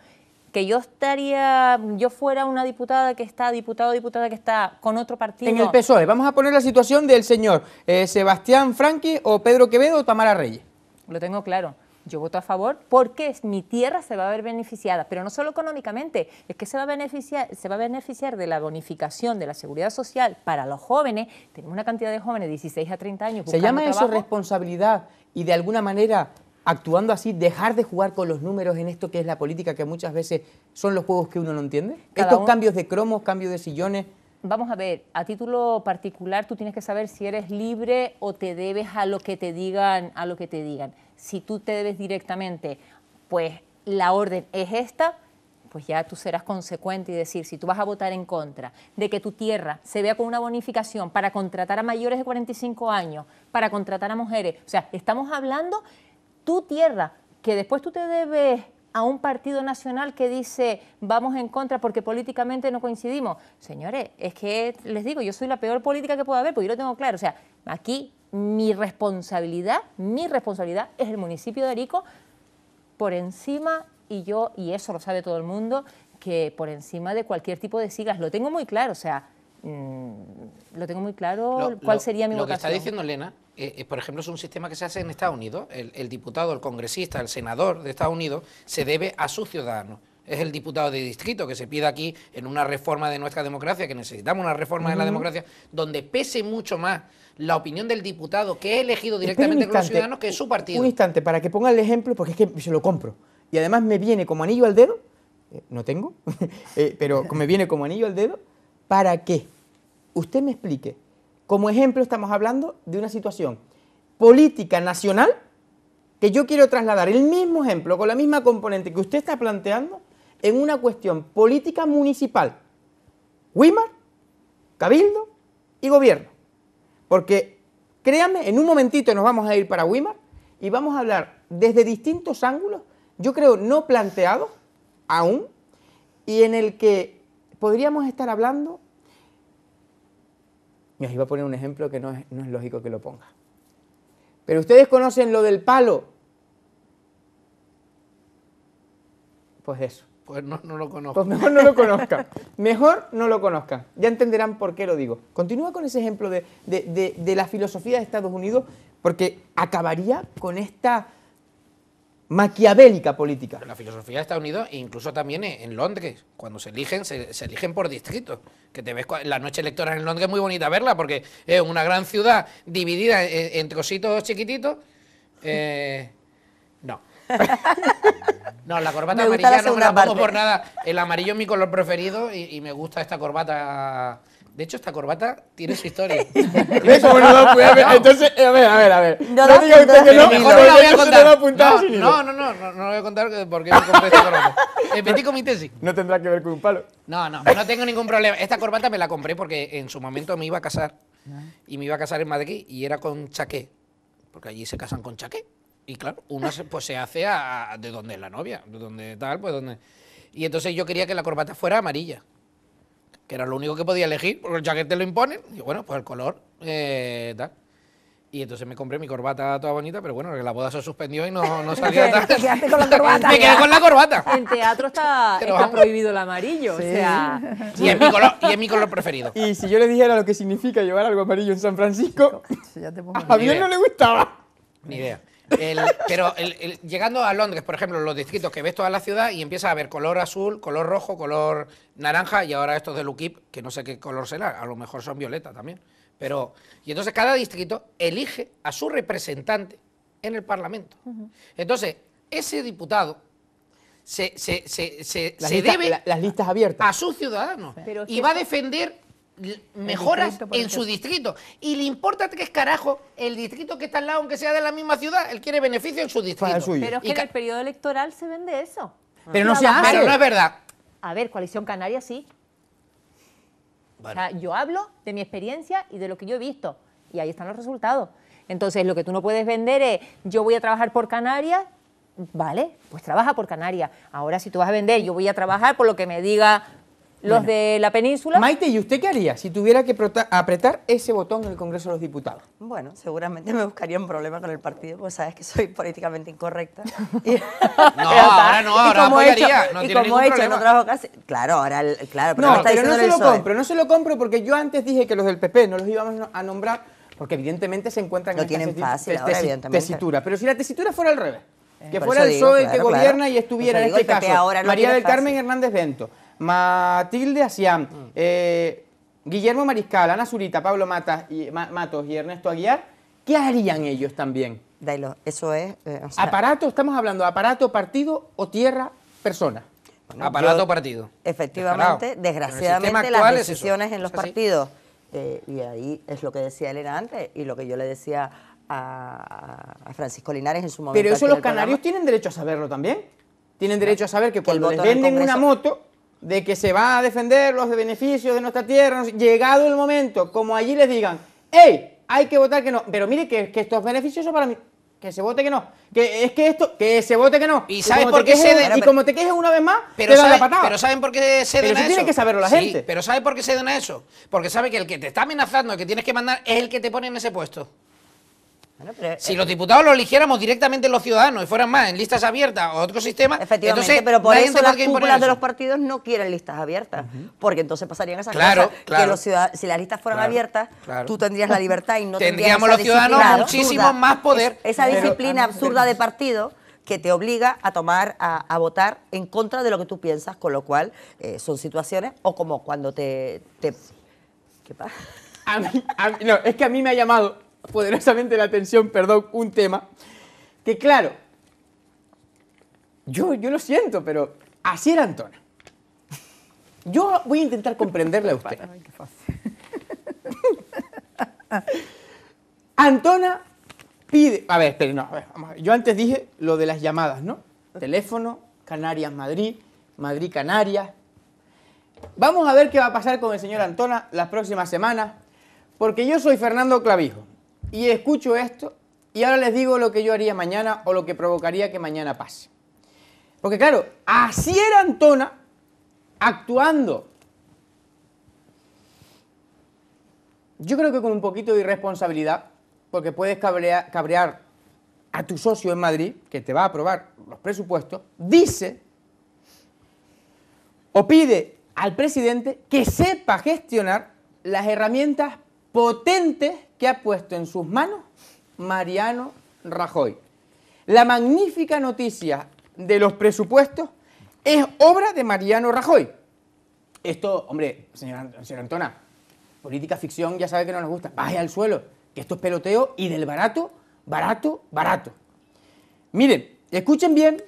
Que yo estaría, yo fuera una diputada que está, diputado o diputada que está con otro partido. En el PSOE, vamos a poner la situación del señor eh, Sebastián Franqui o Pedro Quevedo o Tamara Reyes. Lo tengo claro yo voto a favor porque mi tierra se va a ver beneficiada, pero no solo económicamente, es que se va a beneficiar, se va a beneficiar de la bonificación de la seguridad social para los jóvenes. Tenemos una cantidad de jóvenes de 16 a 30 años. Se llama eso responsabilidad y de alguna manera actuando así, dejar de jugar con los números en esto que es la política, que muchas veces son los juegos que uno no entiende. Estos cambios de cromos, cambios de sillones. Vamos a ver, a título particular tú tienes que saber si eres libre o te debes a lo que te digan, a lo que te digan si tú te debes directamente, pues la orden es esta, pues ya tú serás consecuente y decir, si tú vas a votar en contra de que tu tierra se vea con una bonificación para contratar a mayores de 45 años, para contratar a mujeres, o sea, estamos hablando tu tierra, que después tú te debes a un partido nacional que dice vamos en contra porque políticamente no coincidimos. Señores, es que les digo, yo soy la peor política que pueda haber, porque yo lo tengo claro. O sea, aquí mi responsabilidad, mi responsabilidad es el municipio de Arico por encima, y yo, y eso lo sabe todo el mundo, que por encima de cualquier tipo de siglas, lo tengo muy claro, o sea, mm, lo tengo muy claro cuál sería mi Lo que está diciendo Lena eh, eh, por ejemplo, es un sistema que se hace en Estados Unidos, el, diputado, el congresista, el senador de Estados Unidos se debe a su ciudadano es el diputado de distrito que se pide aquí en una reforma de nuestra democracia, que necesitamos una reforma de la democracia, donde pese mucho más la opinión del diputado que es elegido directamente por los ciudadanos, que es su partido. Un instante, para que ponga el ejemplo, porque es que se lo compro. Y además me viene como anillo al dedo, eh, no tengo, <laughs> eh, pero me viene como anillo al dedo, para que usted me explique. Como ejemplo estamos hablando de una situación política nacional que yo quiero trasladar el mismo ejemplo, con la misma componente que usted está planteando, en una cuestión política municipal. Wimar, Cabildo y Gobierno. Porque créanme, en un momentito nos vamos a ir para Wimar y vamos a hablar desde distintos ángulos, yo creo no planteados aún, y en el que podríamos estar hablando. ahí iba a poner un ejemplo que no es, no es lógico que lo ponga. Pero ustedes conocen lo del palo. Pues eso. Pues no, lo conozco. Pues mejor no lo conozca. mejor no lo conozca. Ya entenderán por qué lo digo. Continúa con ese ejemplo de, la filosofía de Estados Unidos, porque acabaría con esta maquiavélica política. la filosofía de Estados Unidos, incluso también en Londres, cuando se eligen, se, eligen por distrito. Que te ves la noche electoral en Londres es muy bonita verla, porque es una gran ciudad dividida entre en trocitos chiquititos. Eh, <laughs> no, la corbata amarilla no me la pongo por nada. El amarillo es mi color preferido y, y me gusta esta corbata. De hecho, esta corbata tiene su historia. <laughs> ¿Tiene Bueno, no, <laughs> pues, a pues, ver, Entonces, a ver, a ver, a ver. No, no usted que no, no, no voy a contar. No, no, no, no, voy a contar por qué me compré esta corbata. Repetí con mi tesis. No tendrá que ver con un palo. No, no, no tengo ningún problema. Esta corbata me la compré porque en su momento me iba a casar. Ah. Y me iba a casar en Madrid y era con chaqué. Porque allí se casan con chaqué. Y claro, uno se, pues se hace a, de donde es la novia, de donde tal, pues donde... Y entonces yo quería que la corbata fuera amarilla, que era lo único que podía elegir, porque el te lo imponen. Y bueno, pues el color, eh, tal. Y entonces me compré mi corbata toda bonita, pero bueno, la boda se suspendió y no, no <laughs> salía tal. Te con la <laughs> corbata. Me quedé con la corbata. En teatro está, prohibido el amarillo, o sea... Y es, mi color, preferido. Y si yo le dijera lo que significa llevar algo amarillo en San Francisco, <laughs> a mí no le gustaba. Ni idea pero llegando a Londres, por ejemplo, los distritos que ves toda la ciudad y empieza a ver color azul, color rojo, color naranja y ahora estos de Lukip, que no sé qué color será, a lo mejor son violeta también. Pero, y entonces cada distrito elige a su representante en el Parlamento. Entonces, ese diputado se, debe a sus ciudadanos y va a defender mejora en su distrito. Y le importa que es carajo el distrito que está al lado, aunque sea de la misma ciudad, él quiere beneficio en su pues, distrito. Pero es que en el periodo electoral se vende eso. Pero ah. no, Pero no es verdad. A ver, Coalición Canaria sí. yo hablo de mi experiencia y de lo que yo he visto. Y ahí están los resultados. Entonces, lo que tú no puedes vender es, yo voy a trabajar por Canarias, vale, pues trabaja por Canarias. Ahora, si tú vas a vender, yo voy a trabajar por lo que me diga los de la península. Maite, ¿y usted qué haría si tuviera que apretar ese botón en el Congreso de los Diputados? Bueno, seguramente me buscaría un problema con el partido, pues sabes que soy políticamente incorrecta. <laughs> no, <laughs> ahora no, <laughs> ahora apoyaría, no y como he hecho en otras ocasiones. Claro, ahora, claro, pero, no, pero no se lo compro, no se lo compro porque yo antes dije que los del PP no los íbamos a nombrar, porque evidentemente se encuentran en tienen esta fácil tesitura. Pero si la tesitura fuera al revés. Eh, que fuera el PSOE el que gobierna y estuviera en este caso María del Carmen Hernández Bento, Matilde hacían mm. eh, Guillermo Mariscal, Ana Zurita, Pablo Matas Matos y Ernesto Aguiar, ¿qué harían ellos también? Dailo, eso es... Eh, aparato, estamos hablando, aparato, partido o tierra, persona. aparato, partido. Efectivamente, desgraciadamente las decisiones en los partidos, eh, y ahí es lo que decía Elena antes y lo que yo le decía a, Francisco Linares en su momento. Pero eso los canarios tienen derecho a saberlo también. Tienen derecho a saber que cuando les venden una moto de que se va a defender los beneficios de nuestra tierra, llegado el momento, como allí les digan, ¡Ey! hay que votar que no, pero mire que, que estos beneficios son para mí, que se vote que no. Que es que esto, que se vote que no. Y, saben por qué se Y como te quejes una vez más, pero saben por qué se pero eso. tiene que saberlo la gente. Pero ¿saben por qué se den a eso? Porque sabe que el que te está amenazando, el que tienes que mandar, es el que te pone en ese puesto si eh, los diputados los eligiéramos directamente los ciudadanos y fueran más en listas abiertas o otro sistema, efectivamente, pero por eso las cúpulas de los partidos no quieren listas abiertas, porque entonces pasarían esas cosas que si las listas fueran abiertas, tú tendrías la libertad y no tendríamos los ciudadanos muchísimo más poder. esa disciplina absurda de partido que te obliga a tomar, a, votar en contra de lo que tú piensas, con lo cual eh, son situaciones, o como cuando te... ¿Qué pasa? no, es que a mí me ha llamado poderosamente la atención, perdón, un tema, que claro, yo, yo lo siento, pero así era Antona. Yo voy a intentar comprenderle a usted. Antona pide. A ver, pero no, a ver. Yo antes dije lo de las llamadas, ¿no? Teléfono, Canarias, Madrid, Madrid, Canarias. Vamos a ver qué va a pasar con el señor Antona las próximas semanas, porque yo soy Fernando Clavijo y escucho esto y ahora les digo lo que yo haría mañana o lo que provocaría que mañana pase. Porque claro, así era Antona actuando. Yo creo que con un poquito de irresponsabilidad, porque puedes cabrear, cabrear a tu socio en Madrid, que te va a aprobar los presupuestos, dice o pide al presidente que sepa gestionar las herramientas potentes que ha puesto en sus manos Mariano Rajoy. La magnífica noticia de los presupuestos es obra de Mariano Rajoy. Esto, hombre, señora, señora Antona, política ficción ya sabe que no nos gusta. Baje al suelo, que esto es peloteo y del barato, barato, barato. Miren, escuchen bien,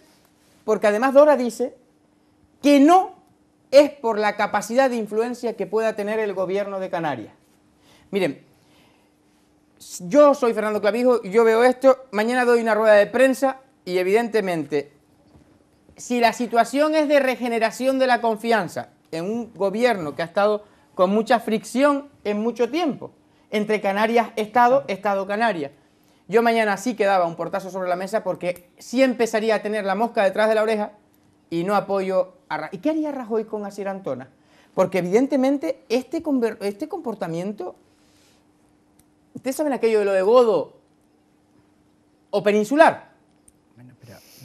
porque además Dora dice que no es por la capacidad de influencia que pueda tener el gobierno de Canarias. Miren, yo soy Fernando Clavijo, y yo veo esto, mañana doy una rueda de prensa y evidentemente, si la situación es de regeneración de la confianza en un gobierno que ha estado con mucha fricción en mucho tiempo, entre Canarias, Estado, Estado, Canarias, yo mañana sí quedaba un portazo sobre la mesa porque sí empezaría a tener la mosca detrás de la oreja y no apoyo a Rajoy. ¿Y qué haría Rajoy con Asier Antona? Porque evidentemente este, este comportamiento ¿Ustedes saben aquello de lo de Godo? ¿O peninsular? Bueno,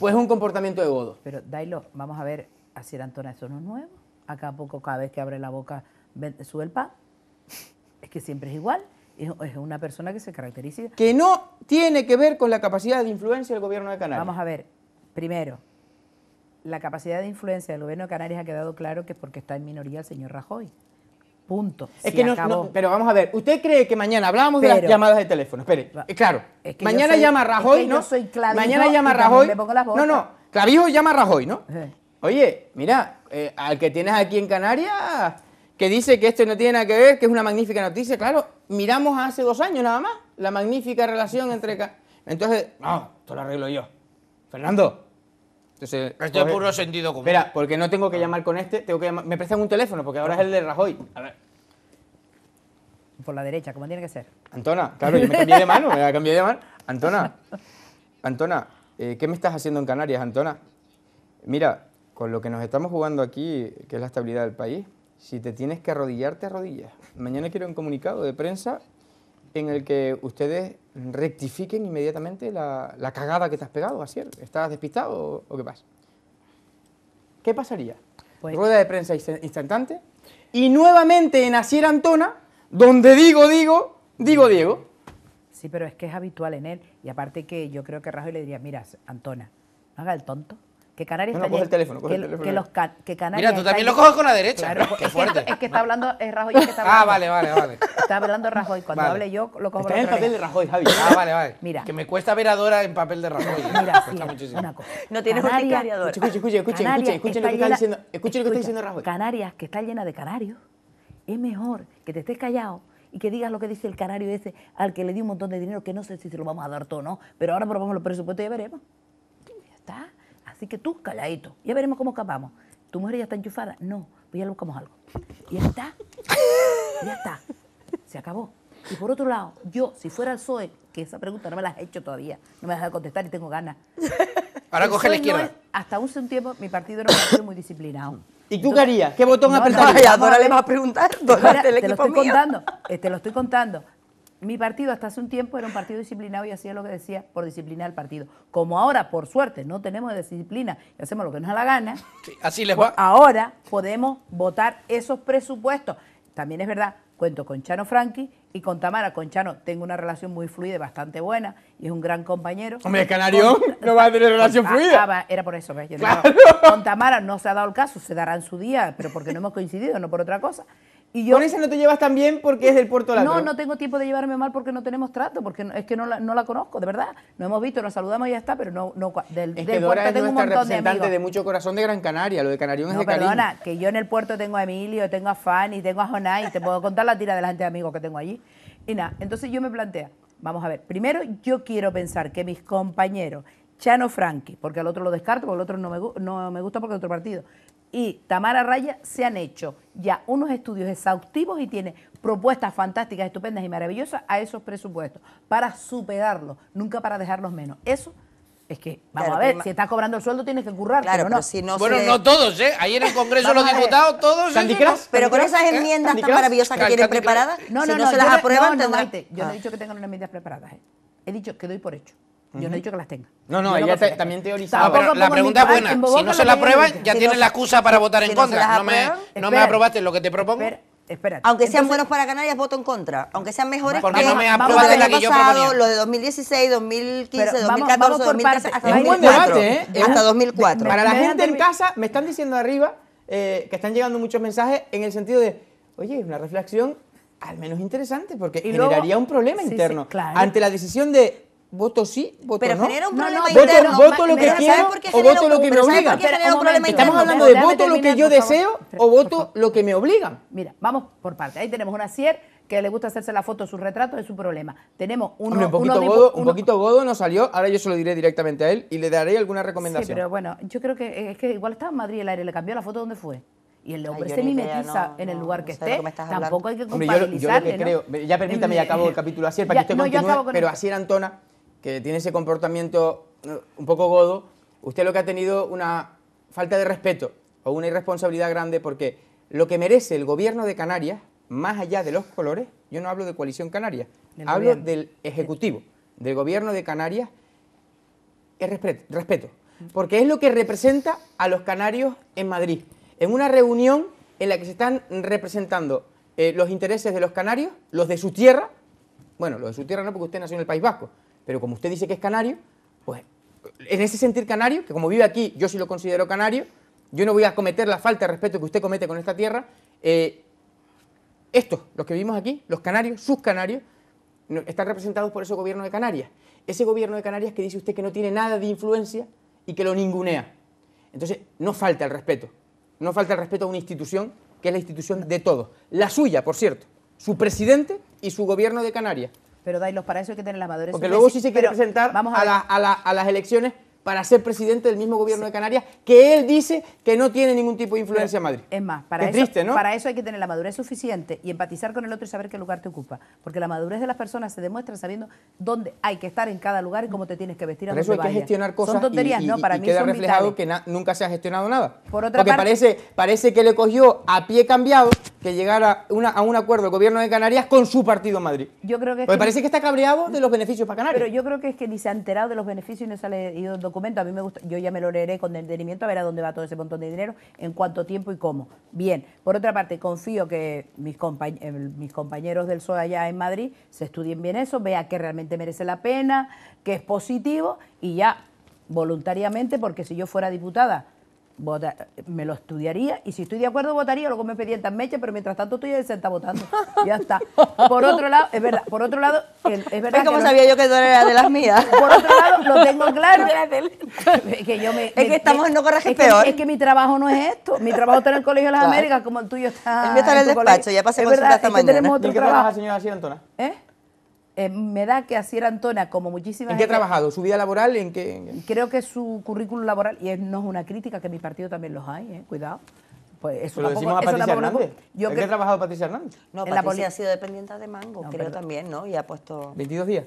pues es un comportamiento de Godo. Pero, Dailo, vamos a ver, a Sir eso no es nuevo. Acá a poco, cada vez que abre la boca, sube el Es que siempre es igual. Es una persona que se caracteriza. Que no tiene que ver con la capacidad de influencia del gobierno de Canarias. Vamos a ver, primero, la capacidad de influencia del gobierno de Canarias ha quedado claro que es porque está en minoría el señor Rajoy. Punto. Es que no, pero vamos a ver, ¿usted cree que mañana hablamos de las llamadas de teléfono? Espere, eh, claro. mañana llama Rajoy, ¿no? soy mañana llama Rajoy. No, no, Clavijo llama Rajoy, ¿no? Oye, mira, eh, al que tienes aquí en Canarias, que dice que esto no tiene nada que ver, que es una magnífica noticia, claro, miramos hace dos años nada más, la magnífica relación entre... Entonces, no, esto lo arreglo yo. Fernando, entonces, es puro sentido común. Espera, porque no tengo que ah. llamar con este, tengo que Me prestan un teléfono, porque ahora es el de Rajoy. A ver. Por la derecha, como tiene que ser. Antona, claro, yo me cambié de mano, me cambiado de mano. Antona, Antona, eh, ¿qué me estás haciendo en Canarias, Antona? Mira, con lo que nos estamos jugando aquí, que es la estabilidad del país, si te tienes que arrodillar, te arrodillas. Mañana quiero un comunicado de prensa en el que ustedes rectifiquen inmediatamente la, cagada que te has pegado, así ¿Estás despistado o, qué pasa? ¿Qué pasaría? Rueda de prensa instantánea y nuevamente en Asier Antona, donde digo, digo, digo, Diego. Sí, pero es que es habitual en él. Y aparte que yo creo que Rajoy le diría, mira, Antona, no haga el tonto que Canarias no, no, coge el teléfono, que, Canarias Mira, tú también lo coges con la derecha. es, fuerte. Que, es que está hablando es Rajoy. que está ah, hablando, ah, vale, vale, vale. <laughs> Está hablando Rajoy. Cuando hable yo, lo cojo Está en el papel de Rajoy, Javi. Ah, vale, vale. Mira. Que me cuesta ver a Dora en papel de Rajoy. ¿eh? Mira, No tienes un Dora. Escuche, escuche, escuche, escuche, lo que está diciendo, lo que está diciendo Rajoy. Canarias, que está llena de canarios, es mejor que te estés callado y que digas lo que dice el canario ese al que le di un montón de dinero, que no sé si se lo vamos a dar todo o no, pero ahora probamos los presupuestos y ya veremos. Ya está. Así que tú, calladito, Ya veremos cómo acabamos. ¿Tu mujer ya está enchufada? No, pues ya buscamos algo. Y ya está. Ya está. Se acabó. Y por otro lado, yo, si fuera el PSOE, que esa pregunta no me la has hecho todavía, no me la de contestar y tengo ganas. Ahora coger la izquierda. hasta un un tiempo mi partido no ha sido muy disciplinado. ¿Y tú qué harías? ¿Qué botón apretarías? No, ahora le vas a preguntar. te lo estoy contando. Eh, te lo estoy contando mi partido hasta hace un tiempo era un partido disciplinado y hacía lo que decía por disciplinar al partido. Como ahora, por suerte, no tenemos disciplina y hacemos lo que nos da la gana, así les pues va. ahora podemos votar esos presupuestos. También es verdad, cuento con Chano Franqui y con Tamara. Con Chano tengo una relación muy fluida y bastante buena y es un gran compañero. Hombre, Canario no va a tener relación ah, fluida. Ah, era por eso. ¿ves? Con Tamara no se ha dado el caso, se dará en su día, pero porque no hemos coincidido, no por otra cosa. Y Con ese no te llevas tan bien porque es del Puerto No, no tengo tiempo de llevarme mal porque no tenemos trato, porque es que no la, conozco, de verdad. No hemos visto, nos saludamos y ya está, pero no, no del, del puerto tengo un montón de de mucho corazón de Gran Canaria, lo de Canarión es de perdona, que yo en el puerto tengo a Emilio, tengo a Fanny, tengo a Jonay, te puedo contar la tira de la gente de amigos que tengo allí. Y nada, entonces yo me plantea, vamos a ver, primero yo quiero pensar que mis compañeros Chano Franqui, porque al otro lo descarto, porque al otro no me, no me gusta porque es otro partido y Tamara Raya se han hecho ya unos estudios exhaustivos y tiene propuestas fantásticas, estupendas y maravillosas a esos presupuestos para superarlos, nunca para dejarlos menos. Eso es que, vamos a ver, si estás cobrando el sueldo tienes que currar. Claro, no. si no bueno, no todos, ¿eh? Ahí en el Congreso los diputados, todos. Pero con esas enmiendas tan maravillosas que tienen preparadas, no, si no, se las aprueban, no, yo no he ah. dicho que tengan unas enmiendas preparadas, eh. He dicho que doy por hecho. Yo no he dicho que las tenga. No, no, ella también teorizaba. la pregunta es buena. Si no se la aprueban, ya tienen la excusa para votar en contra. No me, no me aprobaste lo que te propongo. Espérate. Aunque sean buenos para Canarias, voto en contra. Aunque sean mejores porque que no me aprobaste lo, la que yo pasado, lo de 2016, 2015, 2014, vamos, 2013, hasta, 2004, debate, ¿eh? hasta 2004. Para la gente en casa, me están diciendo arriba eh, que están llegando muchos mensajes en el sentido de, oye, es una reflexión al menos interesante porque generaría un problema interno ante la decisión de voto sí, voto no. Pero genera un problema Voto, lo que quiero o voto lo que me obliga? Estamos hablando de voto lo que yo deseo o voto lo que me obliga? Mira, vamos por parte. Ahí tenemos un acier que le gusta hacerse la foto, su retrato, es su problema. Tenemos un poquito, godo, un poquito godo nos salió, ahora yo se lo diré directamente a él y le daré alguna recomendación. Sí, pero bueno, yo creo que eh, es que igual estaba en Madrid el aire, le cambió la foto, donde fue? y el hombre se mimetiza en el lugar que esté, tampoco hay que culpabilizarle. yo, lo que creo, ya permítame, ya acabo el eh, capítulo acier para que pero acier Antona que tiene ese comportamiento eh, un poco godo, usted lo que ha tenido una falta de respeto o una irresponsabilidad grande porque lo que merece el gobierno de Canarias, más allá de los colores, yo no hablo de coalición canaria, hablo del Ejecutivo, del gobierno de Canarias, es respeto, respeto, porque es lo que representa a los canarios en Madrid, en una reunión en la que se están representando eh, los intereses de los canarios, los de su tierra, bueno, los de su tierra no porque usted nació en el País Vasco, pero como usted dice que es canario, pues en ese sentido canario, que como vive aquí, yo sí lo considero canario, yo no voy a cometer la falta de respeto que usted comete con esta tierra. Eh, estos, los que vivimos aquí, los canarios, sus canarios, están representados por ese gobierno de Canarias. Ese gobierno de Canarias que dice usted que no tiene nada de influencia y que lo ningunea. Entonces, no falta el respeto. No falta el respeto a una institución que es la institución de todos. La suya, por cierto. Su presidente y su gobierno de Canarias. Pero, Dailos, para eso hay que tener las madres. Porque luego sí se quiere presentar vamos a, a, la, a las elecciones para ser presidente del mismo gobierno de Canarias, que él dice que no tiene ningún tipo de influencia en Madrid. Es más, para, eso, para eso hay que tener la madurez suficiente y empatizar con el otro y saber qué lugar te ocupa. Porque la madurez de las personas se demuestra sabiendo dónde hay que estar en cada lugar y cómo te tienes que vestir. A por eso hay que gestionar cosas son tonterías, ¿no? para y mí queda reflejado que nunca se ha gestionado nada. Porque parece, parece que le cogió a pie cambiado que llegara a un acuerdo el gobierno de Canarias con su partido en Madrid. Yo creo que... Porque parece que está cabreado de mm. los beneficios para Canarias. Pero yo creo que es que ni se ha enterado de los beneficios y no se ha leído documento, a mí me gusta, yo ya me lo leeré con detenimiento a ver a dónde va todo ese montón de dinero, en cuánto tiempo y cómo. Bien, por otra parte, confío que mis, eh, mis compañeros del SOA allá en Madrid se estudien bien eso, vea que realmente merece la pena, que es positivo y ya voluntariamente, porque si yo fuera diputada Vota, me lo estudiaría y si estoy de acuerdo votaría, luego me pedían tan mecha, pero mientras tanto estoy senta votando. <laughs> Ya está. Por otro lado, es verdad, por otro lado, es verdad. como sabía yo que tú eras de las mías? <laughs> Por otro lado, lo tengo claro. <laughs> que yo me, es que estamos en no peor. es que mi trabajo no es esto. Mi trabajo está en el Colegio de las Américas, como el tuyo está. El mío en el despacho, ya pasé esta mañana. Tenemos ¿Y qué señora Antona? ¿Eh? Eh, me da que Asier Antona, como muchísimas... ¿En qué ha trabajado? ¿Su vida laboral? ¿En qué, Creo que su currículum laboral, y no es una crítica, que mi partido también los hay, eh, cuidado. Pues eso decimos a Patricia Hernández. ¿En qué ha trabajado Patricia Hernández? en Patricia ha sido dependiente de Mango, creo también, ¿no? Y ha puesto... 22 días.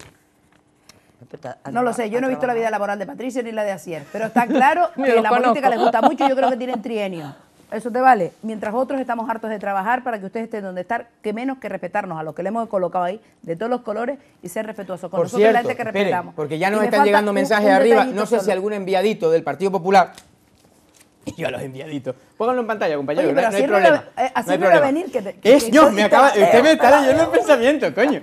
No lo sé, yo no he visto la vida laboral de Patricia ni la de Asier, pero está claro <laughs> que la política les gusta mucho y yo creo que tienen trienio. Eso te vale. Mientras otros estamos hartos de trabajar para que ustedes estén donde estar, que menos que respetarnos a los que le hemos colocado ahí, de todos los colores, y ser respetuosos con nosotros la gente que respetamos. porque ya nos están llegando mensajes arriba. No sé si algún enviadito del Partido Popular y yo a los enviaditos. Pónganlo en pantalla, compañero. no, hay problema. así no hay eh, problema. venir que, te, es, yo, me acaba, usted me está leyendo el pensamiento, coño.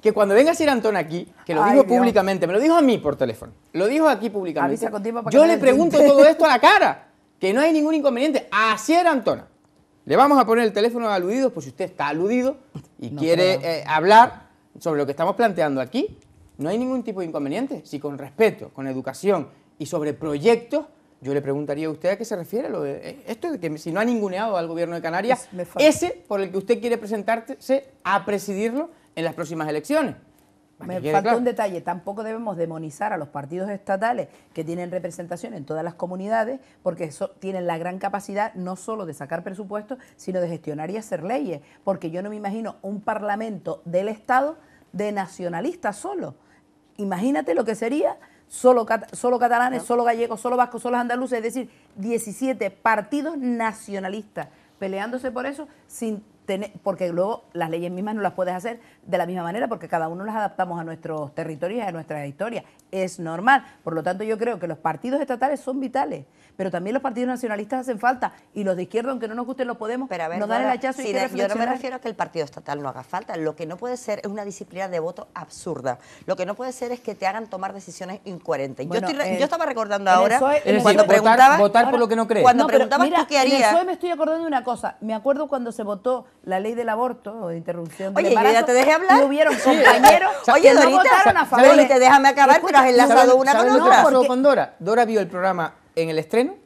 Que cuando venga Sir Antón aquí, que lo dijo públicamente, me lo dijo a mí por teléfono, lo dijo aquí públicamente. Avisa para yo le pregunto todo esto a la cara que no hay ningún inconveniente. Así era Antona. Le vamos a poner el teléfono aludido, por si usted está aludido y quiere eh, hablar sobre lo que estamos planteando aquí. No hay ningún tipo de inconveniente. Si con respeto, con educación y sobre proyectos, yo le preguntaría a usted a qué se refiere lo eh, esto de que si no ha ninguneado al gobierno de Canarias, ese por el que usted quiere presentarse a presidirlo en las próximas elecciones. Me falta un detalle, tampoco debemos demonizar a los partidos estatales que tienen representación en todas las comunidades, porque eso, tienen la gran capacidad no solo de sacar presupuestos, sino de gestionar y hacer leyes, porque yo no me imagino un parlamento del Estado de nacionalistas solo. Imagínate lo que sería solo, catalanes, solo gallegos, solo vascos, solo andaluces, es decir, 17 partidos nacionalistas peleándose por eso sin tener, porque luego las leyes mismas no las puedes hacer de la misma manera porque cada uno nos adaptamos a nuestros territorios y a nuestra historia Es normal. Por lo tanto, yo creo que los partidos estatales son vitales, pero también los partidos nacionalistas hacen falta y los de izquierda, aunque no nos gusten, los podemos. Pero a ver, nos dan el hachazo si Yo no me refiero a que el partido estatal no haga falta. Lo que no puede ser es una disciplina de voto absurda. Lo que no puede ser es que te hagan tomar decisiones incoherentes. yo, estaba recordando ahora e, cuando, e, preguntaba votar, por lo que no crees. Cuando qué harías. E me estoy acordando de una cosa. Me acuerdo cuando se votó la ley del aborto o de interrupción de. te hablar? Y compañeros Oye, Dorita, no votaron a favor. Dorita, déjame acabar, pero has enlazado una con otra. No, con Dora? Dora vio el programa en el estreno,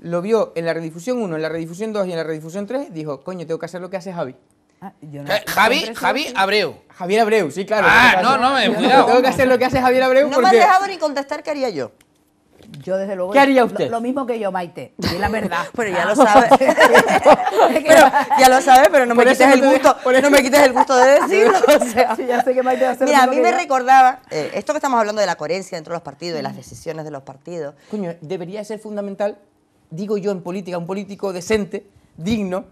lo vio en la redifusión 1, en la redifusión 2 y en la redifusión 3, dijo, coño, tengo que hacer lo que hace Javi. Ah, eh, Javi, Javi Abreu. Javier Abreu, sí, claro. Ah, no, no, me, eh, <laughs> cuidado. Tengo que hacer lo que hace Javier Abreu. No me has dejado ni contestar qué haría yo. Yo desde luego... Lo, mismo que yo, Maite, es la <laughs> verdad. pero ya ah. lo sabe. <laughs> ya lo sabe, pero no me, quites el, gusto, no me quites el gusto de decirlo. <laughs> ya sé que Maite va a Mira, a mí me recordaba, eh, esto que estamos hablando de la coherencia dentro de los partidos, de las mm. decisiones de los partidos... debería ser fundamental, digo yo en política, un político decente, digno,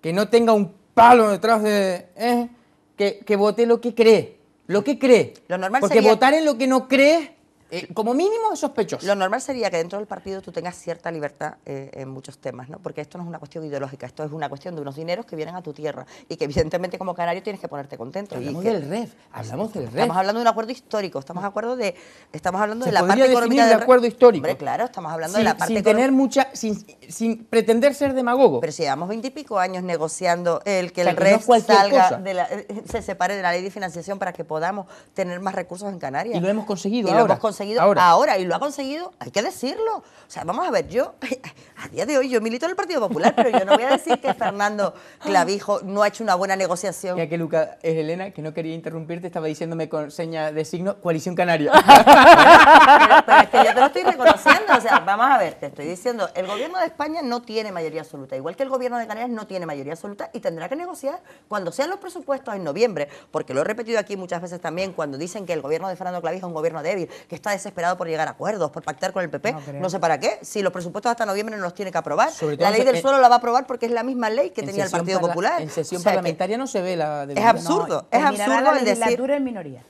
que no tenga un palo detrás de... Eh, que, que vote lo que cree, lo que cree. Lo normal Porque votar en lo que no cree eh, como mínimo es sospechoso. Lo normal sería que dentro del partido tú tengas cierta libertad eh, en muchos temas, ¿no? Porque esto no es una cuestión ideológica, esto es una cuestión de unos dineros que vienen a tu tierra y que evidentemente como canario tienes que ponerte contento. Hablamos del REF, hablamos del REF. Estamos hablando de un acuerdo histórico, estamos, acuerdo de, estamos hablando de la parte económica del acuerdo histórico. claro, estamos hablando de la parte sin tener mucha sin, pretender ser demagogo. Pero si llevamos veintipico años negociando el que el REF salga eh, se separe de la ley de financiación para que podamos tener más recursos en Canarias. Y lo hemos conseguido ahora. Lo hemos conseguido ahora. y lo ha conseguido, hay que decirlo. O sea, vamos a ver, yo <laughs> a día de hoy yo milito en el Partido Popular, pero yo no voy a decir que Fernando <laughs> Clavijo no ha hecho una buena negociación. Ya que Luca es Elena, que no quería interrumpirte, estaba diciéndome con seña de signo coalición canaria. <laughs> estoy reconociendo. vamos a ver, te estoy diciendo, el gobierno de España no tiene mayoría absoluta, igual que el gobierno de Canarias no tiene mayoría absoluta y tendrá que negociar cuando sean los presupuestos en noviembre, porque lo he repetido aquí muchas veces también, cuando dicen que el gobierno de Fernando Clavijo es un gobierno débil, que está desesperado por llegar a acuerdos, por pactar con el PP, no, sé para qué, si los presupuestos hasta noviembre no los tiene que aprobar. la ley del suelo la va a aprobar porque es la misma ley que tenía el Partido Popular. En sesión parlamentaria no se ve la... De es absurdo, es absurdo el decir... en minoría.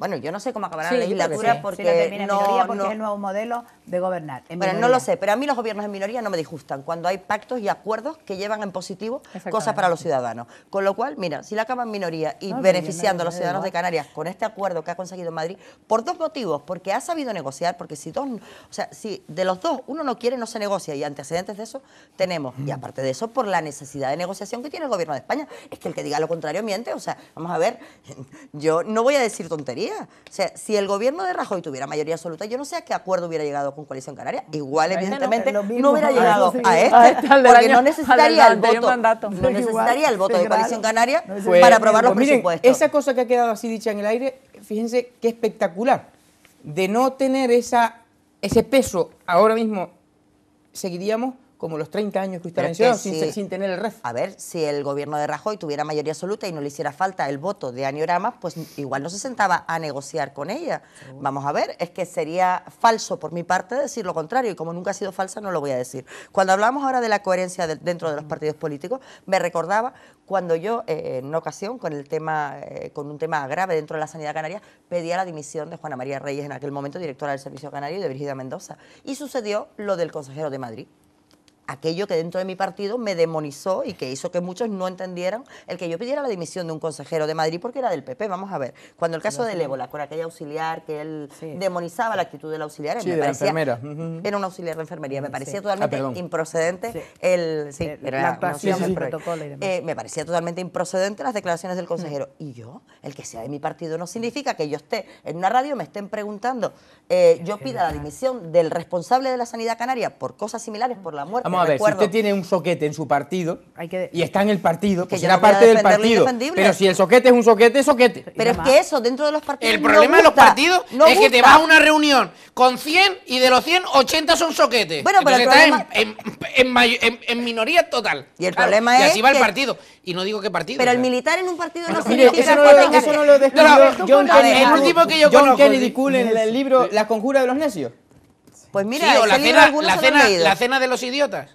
Bueno, yo no sé cómo acabará la legislatura porque, no, porque es el nuevo modelo de gobernar. bueno, no lo sé, pero a mí los gobiernos en minoría no me disgustan cuando hay pactos y acuerdos que llevan en positivo cosas para los ciudadanos. Con lo cual, mira, si la acaba en minoría y beneficiando a los ciudadanos de Canarias con este acuerdo que ha conseguido Madrid, por dos motivos, porque ha sabido negociar, porque si dos, o sea, si de los dos uno no quiere, no se negocia y antecedentes de eso tenemos. Y aparte de eso, por la necesidad de negociación que tiene el gobierno de España, es que el que diga lo contrario miente, o sea, vamos a ver, <laughs> yo no voy a decir tonterías o sea, si el gobierno de Rajoy tuviera mayoría absoluta, yo no sé a qué acuerdo hubiera llegado con Coalición Canaria. Igual, evidentemente, no, hubiera ah, llegado a este, porque no necesitaría el voto. necesitaría el voto de Coalición Canaria para aprobar los presupuestos. Esa cosa que ha quedado así dicha en el aire, fíjense qué espectacular. De no tener esa, ese peso ahora mismo, seguiríamos como los 30 años que usted mencionó, sin, sin, tener el ref. A ver, si el gobierno de Rajoy tuviera mayoría absoluta y no le hiciera falta el voto de Aniorama, pues igual no se sentaba a negociar con ella. Vamos a ver, es que sería falso por mi parte decir lo contrario, y como nunca ha sido falsa, no lo voy a decir. Cuando hablamos ahora de la coherencia dentro de los partidos políticos, me recordaba cuando yo, eh, en una ocasión, con, el tema, eh, con un tema grave dentro de la sanidad canaria, pedía la dimisión de Juana María Reyes, en aquel momento directora del Servicio Canario, y de Virgilia Mendoza. Y sucedió lo del consejero de Madrid aquello que dentro de mi partido me demonizó y que hizo que muchos no entendieran el que yo pidiera la dimisión de un consejero de Madrid porque era del PP, vamos a ver. Cuando el caso de del ébola, con aquella auxiliar que él demonizaba la actitud del auxiliar, me parecía, era un auxiliar de enfermería, me parecía totalmente improcedente el, la del me parecía totalmente improcedente las declaraciones del mm. consejero. Y yo, el que sea de mi partido no significa que yo esté en una radio, me estén preguntando, eh, yo pida la dimisión del responsable de la sanidad canaria por cosas similares, por la muerte a ver, si tiene un soquete en su partido y está en el partido, pues será parte del partido. Pero si el soquete es un soquete, es soquete. Pero es que eso, dentro de los partidos. El problema de los partidos es que te vas a una reunión con 100 y de los 100, 80 son soquetes. Bueno, pero Entonces, en, minoría total. Y el problema es. Y así va el partido. Y no digo qué partido. Pero el militar en un partido no se significa que Eso no lo describió El último que yo John Kennedy dicule en el libro La conjura de los necios. Pues mira, la, cena, la, cena, de los idiotas.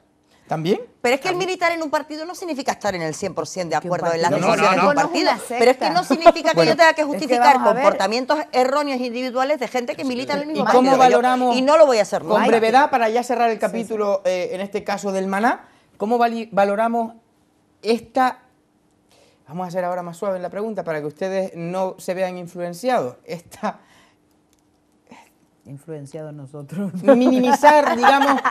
¿También? Pero es que el militar en un partido no significa estar en el 100% de acuerdo en las decisiones de partido. Pero es que no significa que yo tenga que justificar comportamientos erróneos individuales de gente que milita en el mismo ¿Y partido. valoramos? y no lo voy a hacer Con brevedad, para ya cerrar el capítulo, eh, en este caso del maná, ¿cómo valoramos esta... Vamos a hacer ahora más suave la pregunta para que ustedes no se vean influenciados. Esta influenciado nosotros. <laughs> Minimizar, digamos,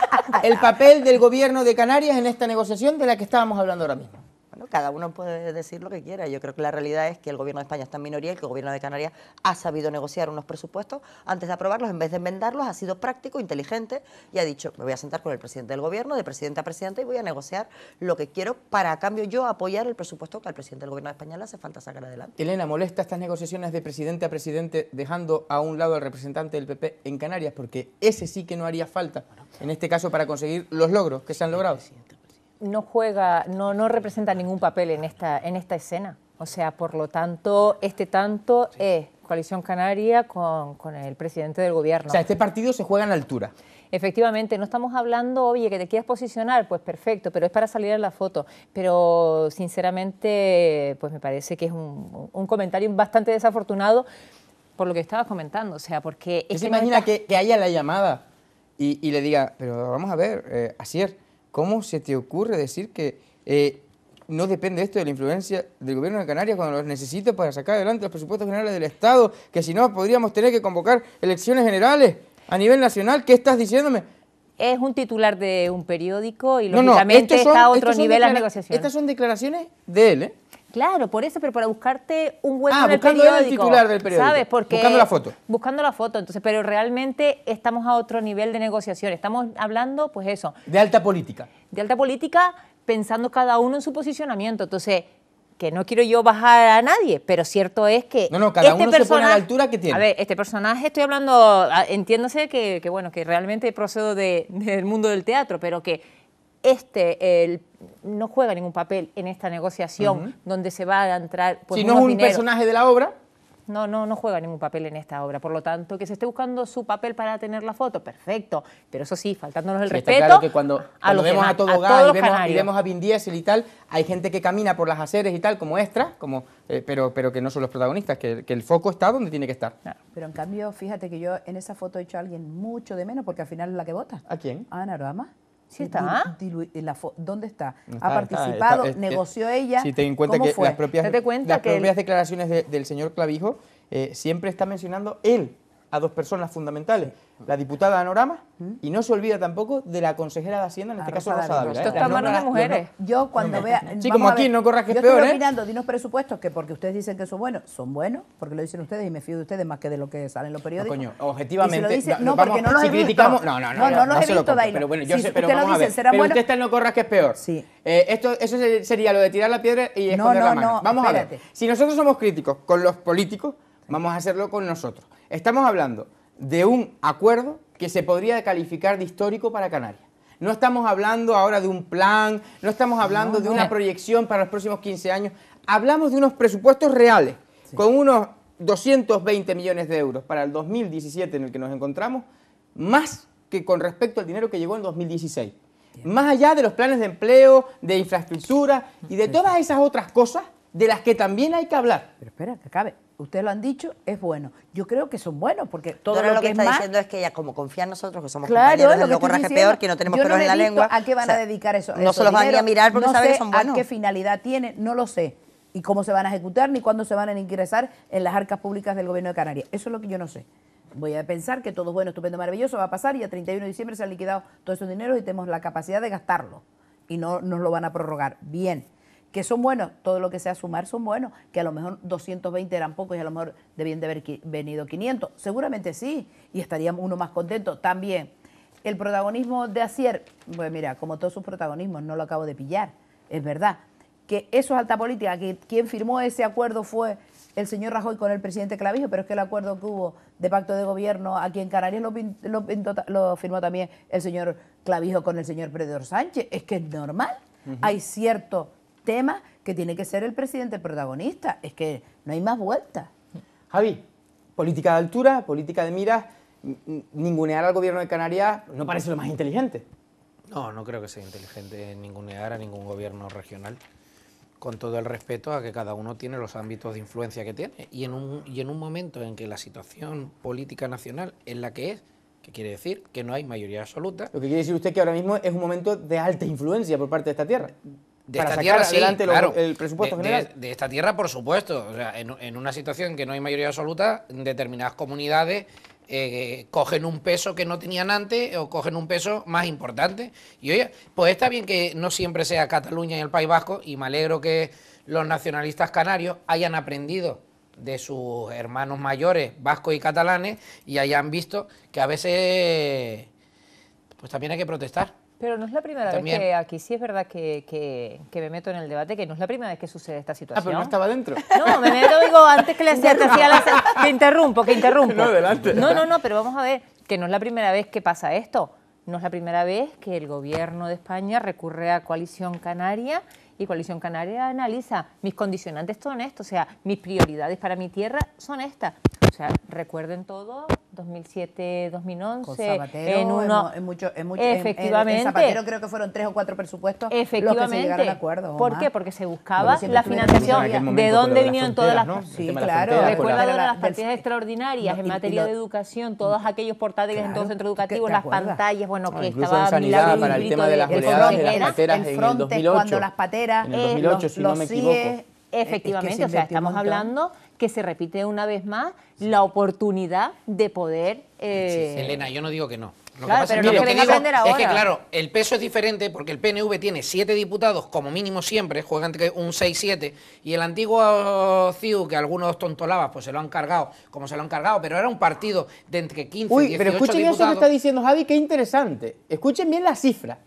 el papel del gobierno de Canarias en esta negociación de la que estábamos hablando ahora mismo cada uno puede decir lo que quiera. Yo creo que la realidad es que el gobierno de España está en minoría y que el gobierno de Canarias ha sabido negociar unos presupuestos antes de aprobarlos, en vez de enmendarlos, ha sido práctico, inteligente y ha dicho, me voy a sentar con el presidente del gobierno, de presidente a presidente, y voy a negociar lo que quiero para a cambio yo apoyar el presupuesto que al presidente del gobierno de España le hace falta sacar adelante. Elena, ¿molesta estas negociaciones de presidente a presidente dejando a un lado al representante del PP en Canarias? Porque ese sí que no haría falta, en este caso, para conseguir los logros que se han logrado no juega, no, no representa ningún papel en esta, en esta escena. O sea, por lo tanto, este tanto es coalición canaria con, el presidente del gobierno. O sea, este partido se juega en altura. Efectivamente, no estamos hablando, oye, que te quieras posicionar, pues perfecto, pero es para salir en la foto. Pero sinceramente, pues me parece que es un, comentario bastante desafortunado por lo que estabas comentando. O sea, porque... se imagina que, haya la llamada y, le diga, pero vamos a ver, eh, ¿Cómo se te ocurre decir que eh, no depende esto de la influencia del gobierno de Canarias cuando los necesita para sacar adelante los presupuestos generales del Estado? Que si no, podríamos tener que convocar elecciones generales a nivel nacional. ¿Qué estás diciéndome? Es un titular de un periódico y lógicamente está a otro nivel las negociaciones. Estas son declaraciones de él, ¿eh? Claro, por eso, pero para buscarte un hueco ah, en el periódico. titular del periódico. ¿Sabes? buscando la foto. Buscando la foto, entonces, pero realmente estamos a otro nivel de negociación. Estamos hablando, pues eso. De alta política. De alta política, pensando cada uno en su posicionamiento. Entonces, que no quiero yo bajar a nadie, pero cierto es que... No, no, cada este uno se pone a la altura que tiene. A ver, este personaje, estoy hablando, ah, entiéndose que, bueno, que realmente procedo del mundo del teatro, pero que este, no juega ningún papel en esta negociación donde se va a entrar. Pues, si no es un personaje de la obra. No, no, no juega ningún papel en esta obra. Por lo tanto, que se esté buscando su papel para tener la foto, perfecto. Pero eso sí, faltándonos el respeto. Está claro que cuando, a vemos a todo gas y, vemos, a Vin Diesel y tal, hay gente que camina por las aceras y tal, como extra, como, eh, pero, pero que no son los protagonistas, que, el foco está donde tiene que estar. Pero en cambio, fíjate que yo en esa foto he hecho a alguien mucho de menos, porque al final es la que vota. ¿A quién? A Ana eh, ¿Dónde está? ¿Ha participado? Este, ¿Negoció ella? Si te en cuenta que las propias, declaraciones del señor Clavijo eh, siempre está mencionando él a dos personas fundamentales la diputada Anorama y no se olvida tampoco de la consejera de Hacienda, en este caso Rosa Dávila. ¿eh? Esto está manos de mujeres. Yo cuando vea... Sí, como aquí, no corras que es peor, estoy mirando ¿eh? de unos presupuestos que porque ustedes dicen que son buenos, son buenos, porque lo dicen ustedes y me fío de ustedes más que de lo que salen los periódicos. coño, objetivamente... no, porque no los he visto. No, no, no, no, no, los he visto, Pero bueno, yo sé, pero vamos a Pero bueno. usted está en no corras que es peor. Sí. Eh, esto, eso sería lo de tirar la piedra y esconder la mano. Vamos a ver. Si nosotros somos críticos con los políticos, vamos a hacerlo con nosotros. Estamos hablando de un acuerdo que se podría calificar de histórico para Canarias. No estamos hablando ahora de un plan, no estamos hablando de una proyección para los próximos 15 años. Hablamos de unos presupuestos reales, con unos 220 millones de euros para el 2017 en el que nos encontramos, más que con respecto al dinero que llegó en 2016. Más allá de los planes de empleo, de infraestructura y de todas esas otras cosas de las que también hay que hablar. Pero espera, que acabe ustedes lo han dicho, es bueno. Yo creo que son buenos porque todo lo, que, está diciendo es que ella como confían en nosotros que somos claro, compañeros del es peor, que no tenemos pelos en la lengua. ¿A qué van a dedicar eso? No se los van a mirar porque no saben que son buenos. ¿A qué finalidad tiene? No lo sé. Y cómo se van a ejecutar ni cuándo se van a ingresar en las arcas públicas del gobierno de Canarias. Eso es lo que yo no sé. Voy a pensar que todo es bueno, estupendo, maravilloso, va a pasar y a 31 de diciembre se han liquidado todos esos dineros y tenemos la capacidad de gastarlo y no nos lo van a prorrogar. Bien que son buenos, todo lo que sea sumar son buenos, que a lo mejor 220 eran pocos y a lo mejor debían de haber venido 500, seguramente sí, y estaríamos uno más contento también. El protagonismo de Acier, pues mira, como todos sus protagonismos, no lo acabo de pillar, es verdad, que eso es alta política, que quien firmó ese acuerdo fue el señor Rajoy con el presidente Clavijo, pero es que el acuerdo que hubo de pacto de gobierno aquí en Canarias lo, lo, firmó también el señor Clavijo con el señor Pedro Sánchez. Es que es normal. Hay cierto tema que tiene que ser el presidente protagonista. Es que no hay más vuelta. Javi, política de altura, política de miras, ningunear al gobierno de Canarias no parece lo más inteligente. No, no creo que sea inteligente ningunear a ningún gobierno regional, con todo el respeto a que cada uno tiene los ámbitos de influencia que tiene. Y en un, y en un momento en que la situación política nacional es la que es, que quiere decir que no hay mayoría absoluta. Lo que quiere decir usted que ahora mismo es un momento de alta influencia por parte de esta tierra de esta tierra, adelante el presupuesto esta tierra, por supuesto. O sea, en, una situación en que no hay mayoría absoluta, determinadas comunidades eh, cogen un peso que no tenían antes o cogen un peso más importante. Y oye, pues está bien que no siempre sea Cataluña y el País Vasco, y me alegro que los nacionalistas canarios hayan aprendido de sus hermanos mayores vascos y catalanes y hayan visto que a veces pues también hay que protestar. Pero no es la primera vez que aquí sí es verdad que, me meto en el debate, que no es la primera vez que sucede esta situación. Ah, pero no estaba dentro. <laughs> No, me meto, digo, antes que le hacía, <laughs> la... Que interrumpo, que interrumpo. <laughs> No, adelante. No, no, no, pero vamos a ver, que no es la primera vez que pasa esto. No es la primera vez que el gobierno de España recurre a Coalición Canaria y Coalición Canaria analiza mis condicionantes son estos, o sea, mis prioridades para mi tierra son estas. O sea, recuerden todo, 2007, 2011. Con Zapatero, en, uno, en, en, mucho, en En, Zapatero creo que fueron tres o cuatro presupuestos efectivamente, los que acuerdo. ¿Por qué? Porque se buscaba la financiación. ¿De dónde vinieron todas las... Sí, claro. Recuerda la, las partidas extraordinarias en materia de educación, todos aquellos portátiles en todo los centro educativo, las pantallas, bueno, que estaba... en sanidad, para el tema de las oleadas las pateras en el eh, cuando las pateras... En 2008, si no me equivoco. Efectivamente, o sea, estamos hablando que se repite una vez más la oportunidad de poder... Eh, Elena, yo no digo que no. Lo claro, que es, que, que digo es que, claro, el peso es diferente porque el PNV tiene siete diputados, como mínimo siempre, juegan un 6-7, y el antiguo CIU, que algunos tontolabas, pues se lo han cargado, como se lo han cargado, pero era un partido de entre 15 y 18 Uy, pero escuchen eso que está diciendo Javi, qué interesante. Escuchen bien la cifra.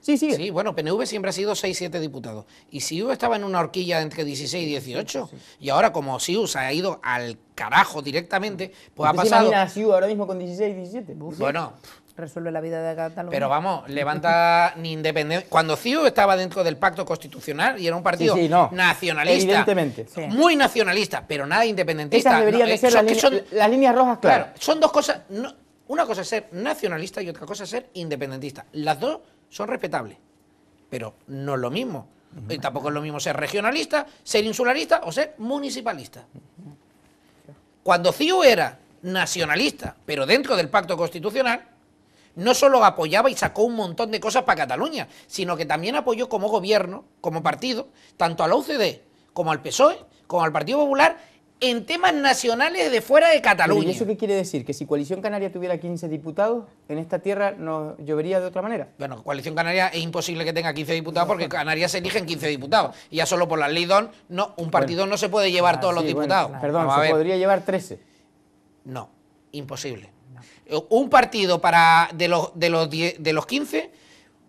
Sí, sí. Sí, bueno, PNV siempre ha sido 6, 7 diputados. Y SIU estaba en una horquilla entre 16 y 18. Y ahora, como CiU se ha ido al carajo directamente, pues ha pasado. a SIU ahora mismo con 16, 17? Pues bueno. Resuelve la vida de Cataluña. Pero vamos, levanta <laughs> ni independencia. Cuando CIU estaba dentro del pacto constitucional y era un partido nacionalista. Evidentemente. Muy nacionalista, pero nada independentista. Esas deberían eh, ser las, líneas, rojas, claro. claro son dos cosas. No, una cosa es ser nacionalista y otra cosa es ser independentista. Las dos son respetables, pero no es lo mismo. tampoco es lo mismo ser regionalista, ser insularista o ser municipalista. Cuando CIU era nacionalista, pero dentro del pacto constitucional, no solo apoyaba y sacó un montón de cosas para Cataluña, sino que también apoyó como gobierno, como partido, tanto a la UCD como al PSOE, como al Partido Popular en temas nacionales de fuera de Cataluña. ¿Y eso qué quiere decir? ¿Que si Coalición Canaria tuviera 15 diputados, en esta tierra no llovería de otra manera? Bueno, Coalición Canaria es imposible que tenga 15 diputados porque Canarias se eligen 15 diputados. Y ya solo por la ley no, un partido no se puede llevar ah, todos los diputados. Perdón, ¿se podría llevar 13? No, imposible. Un partido para de los, de, los, de los 15,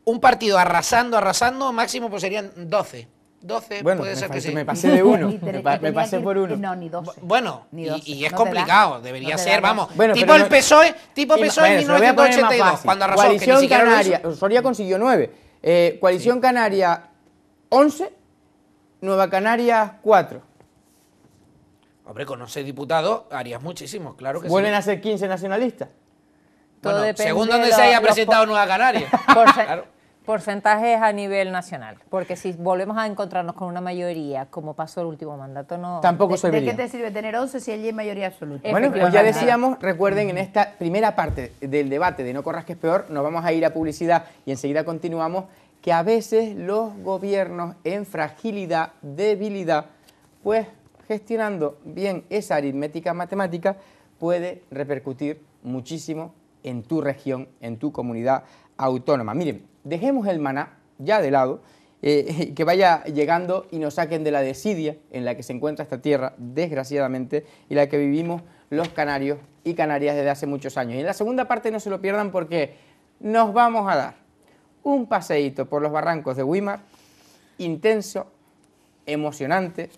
un partido arrasando, arrasando, máximo pues serían 12. 12, puede ser que sí. Me pasé de uno, <laughs> me, pasé por uno. No, ni 12. Bueno, Y, es complicado, debería ser, vamos. tipo el PSOE, tipo PSOE en 1982, cuando arrasó, Coalición que Canaria, Soria consiguió 9. Eh, Coalición Canaria 11, Nueva Canaria, 4. Hombre, con 11 diputados harías muchísimos, claro que sí. ¿Vuelven a ser 15 nacionalistas? bueno, según donde se haya presentado Nueva Canaria. <laughs> claro porcentajes a nivel nacional, porque si volvemos a encontrarnos con una mayoría, como pasó el último mandato, no... Tampoco soy ¿De, qué te sirve tener 11 si allí hay mayoría absoluta? Bueno, pues ya decíamos, recuerden, en esta primera parte del debate de No corras que es peor, nos vamos a ir a publicidad y enseguida continuamos, que a veces los gobiernos en fragilidad, debilidad, pues gestionando bien esa aritmética matemática, puede repercutir muchísimo en tu región, en tu comunidad autónoma. Miren, dejemos el maná ya de lado, eh, <laughs> que vaya llegando y nos saquen de la desidia en la que se encuentra esta tierra, desgraciadamente, y la que vivimos los canarios y canarias desde hace muchos años. Y en la segunda parte no se lo pierdan porque nos vamos a dar un paseíto por los barrancos de Wimar, intenso, emocionante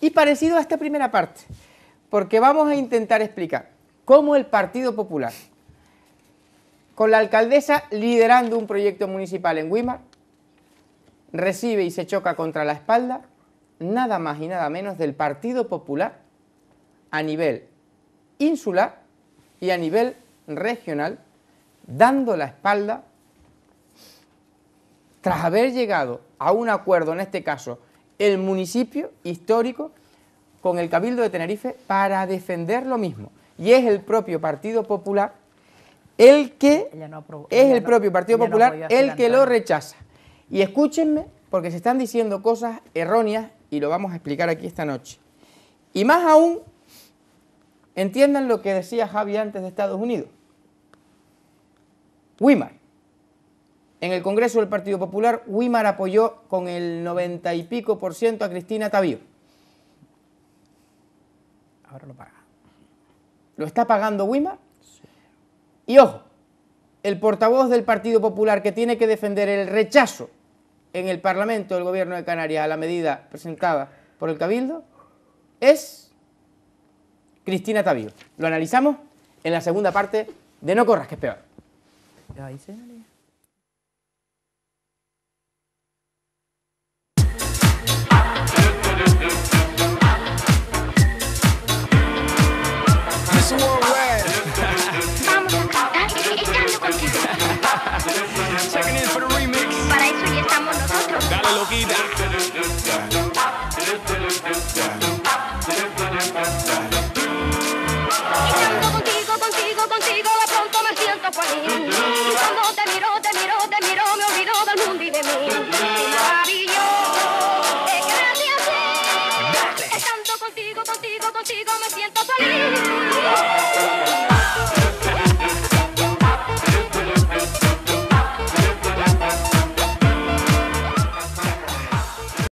y parecido a esta primera parte, porque vamos a intentar explicar cómo el Partido Popular con la alcaldesa liderando un proyecto municipal en Guimar, recibe y se choca contra la espalda nada más y nada menos del Partido Popular a nivel insular y a nivel regional, dando la espalda tras haber llegado a un acuerdo, en este caso, el municipio histórico con el Cabildo de Tenerife para defender lo mismo. Y es el propio Partido Popular el que es el propio Partido Popular el que lo rechaza. Y escúchenme, porque se están diciendo cosas erróneas y lo vamos a explicar aquí esta noche. Y más aún, entiendan lo que decía Javi antes de Estados Unidos. Wimar. En el Congreso del Partido Popular, Wimar apoyó con el 90 y pico por ciento a Cristina Tavío. Ahora lo paga. ¿Lo está pagando Wimar? Y ojo, el portavoz del Partido Popular que tiene que defender el rechazo en el Parlamento del Gobierno de Canarias a la medida presentada por el Cabildo es Cristina Tavío. Lo analizamos en la segunda parte de No corras, que es peor. loquita. Y canto contigo, contigo, contigo, de pronto me siento feliz. Cuando te miro, te miro, te miro, me olvido del mundo y de mí. Maravilloso, es grande gracias Estando contigo, contigo, contigo, me siento feliz.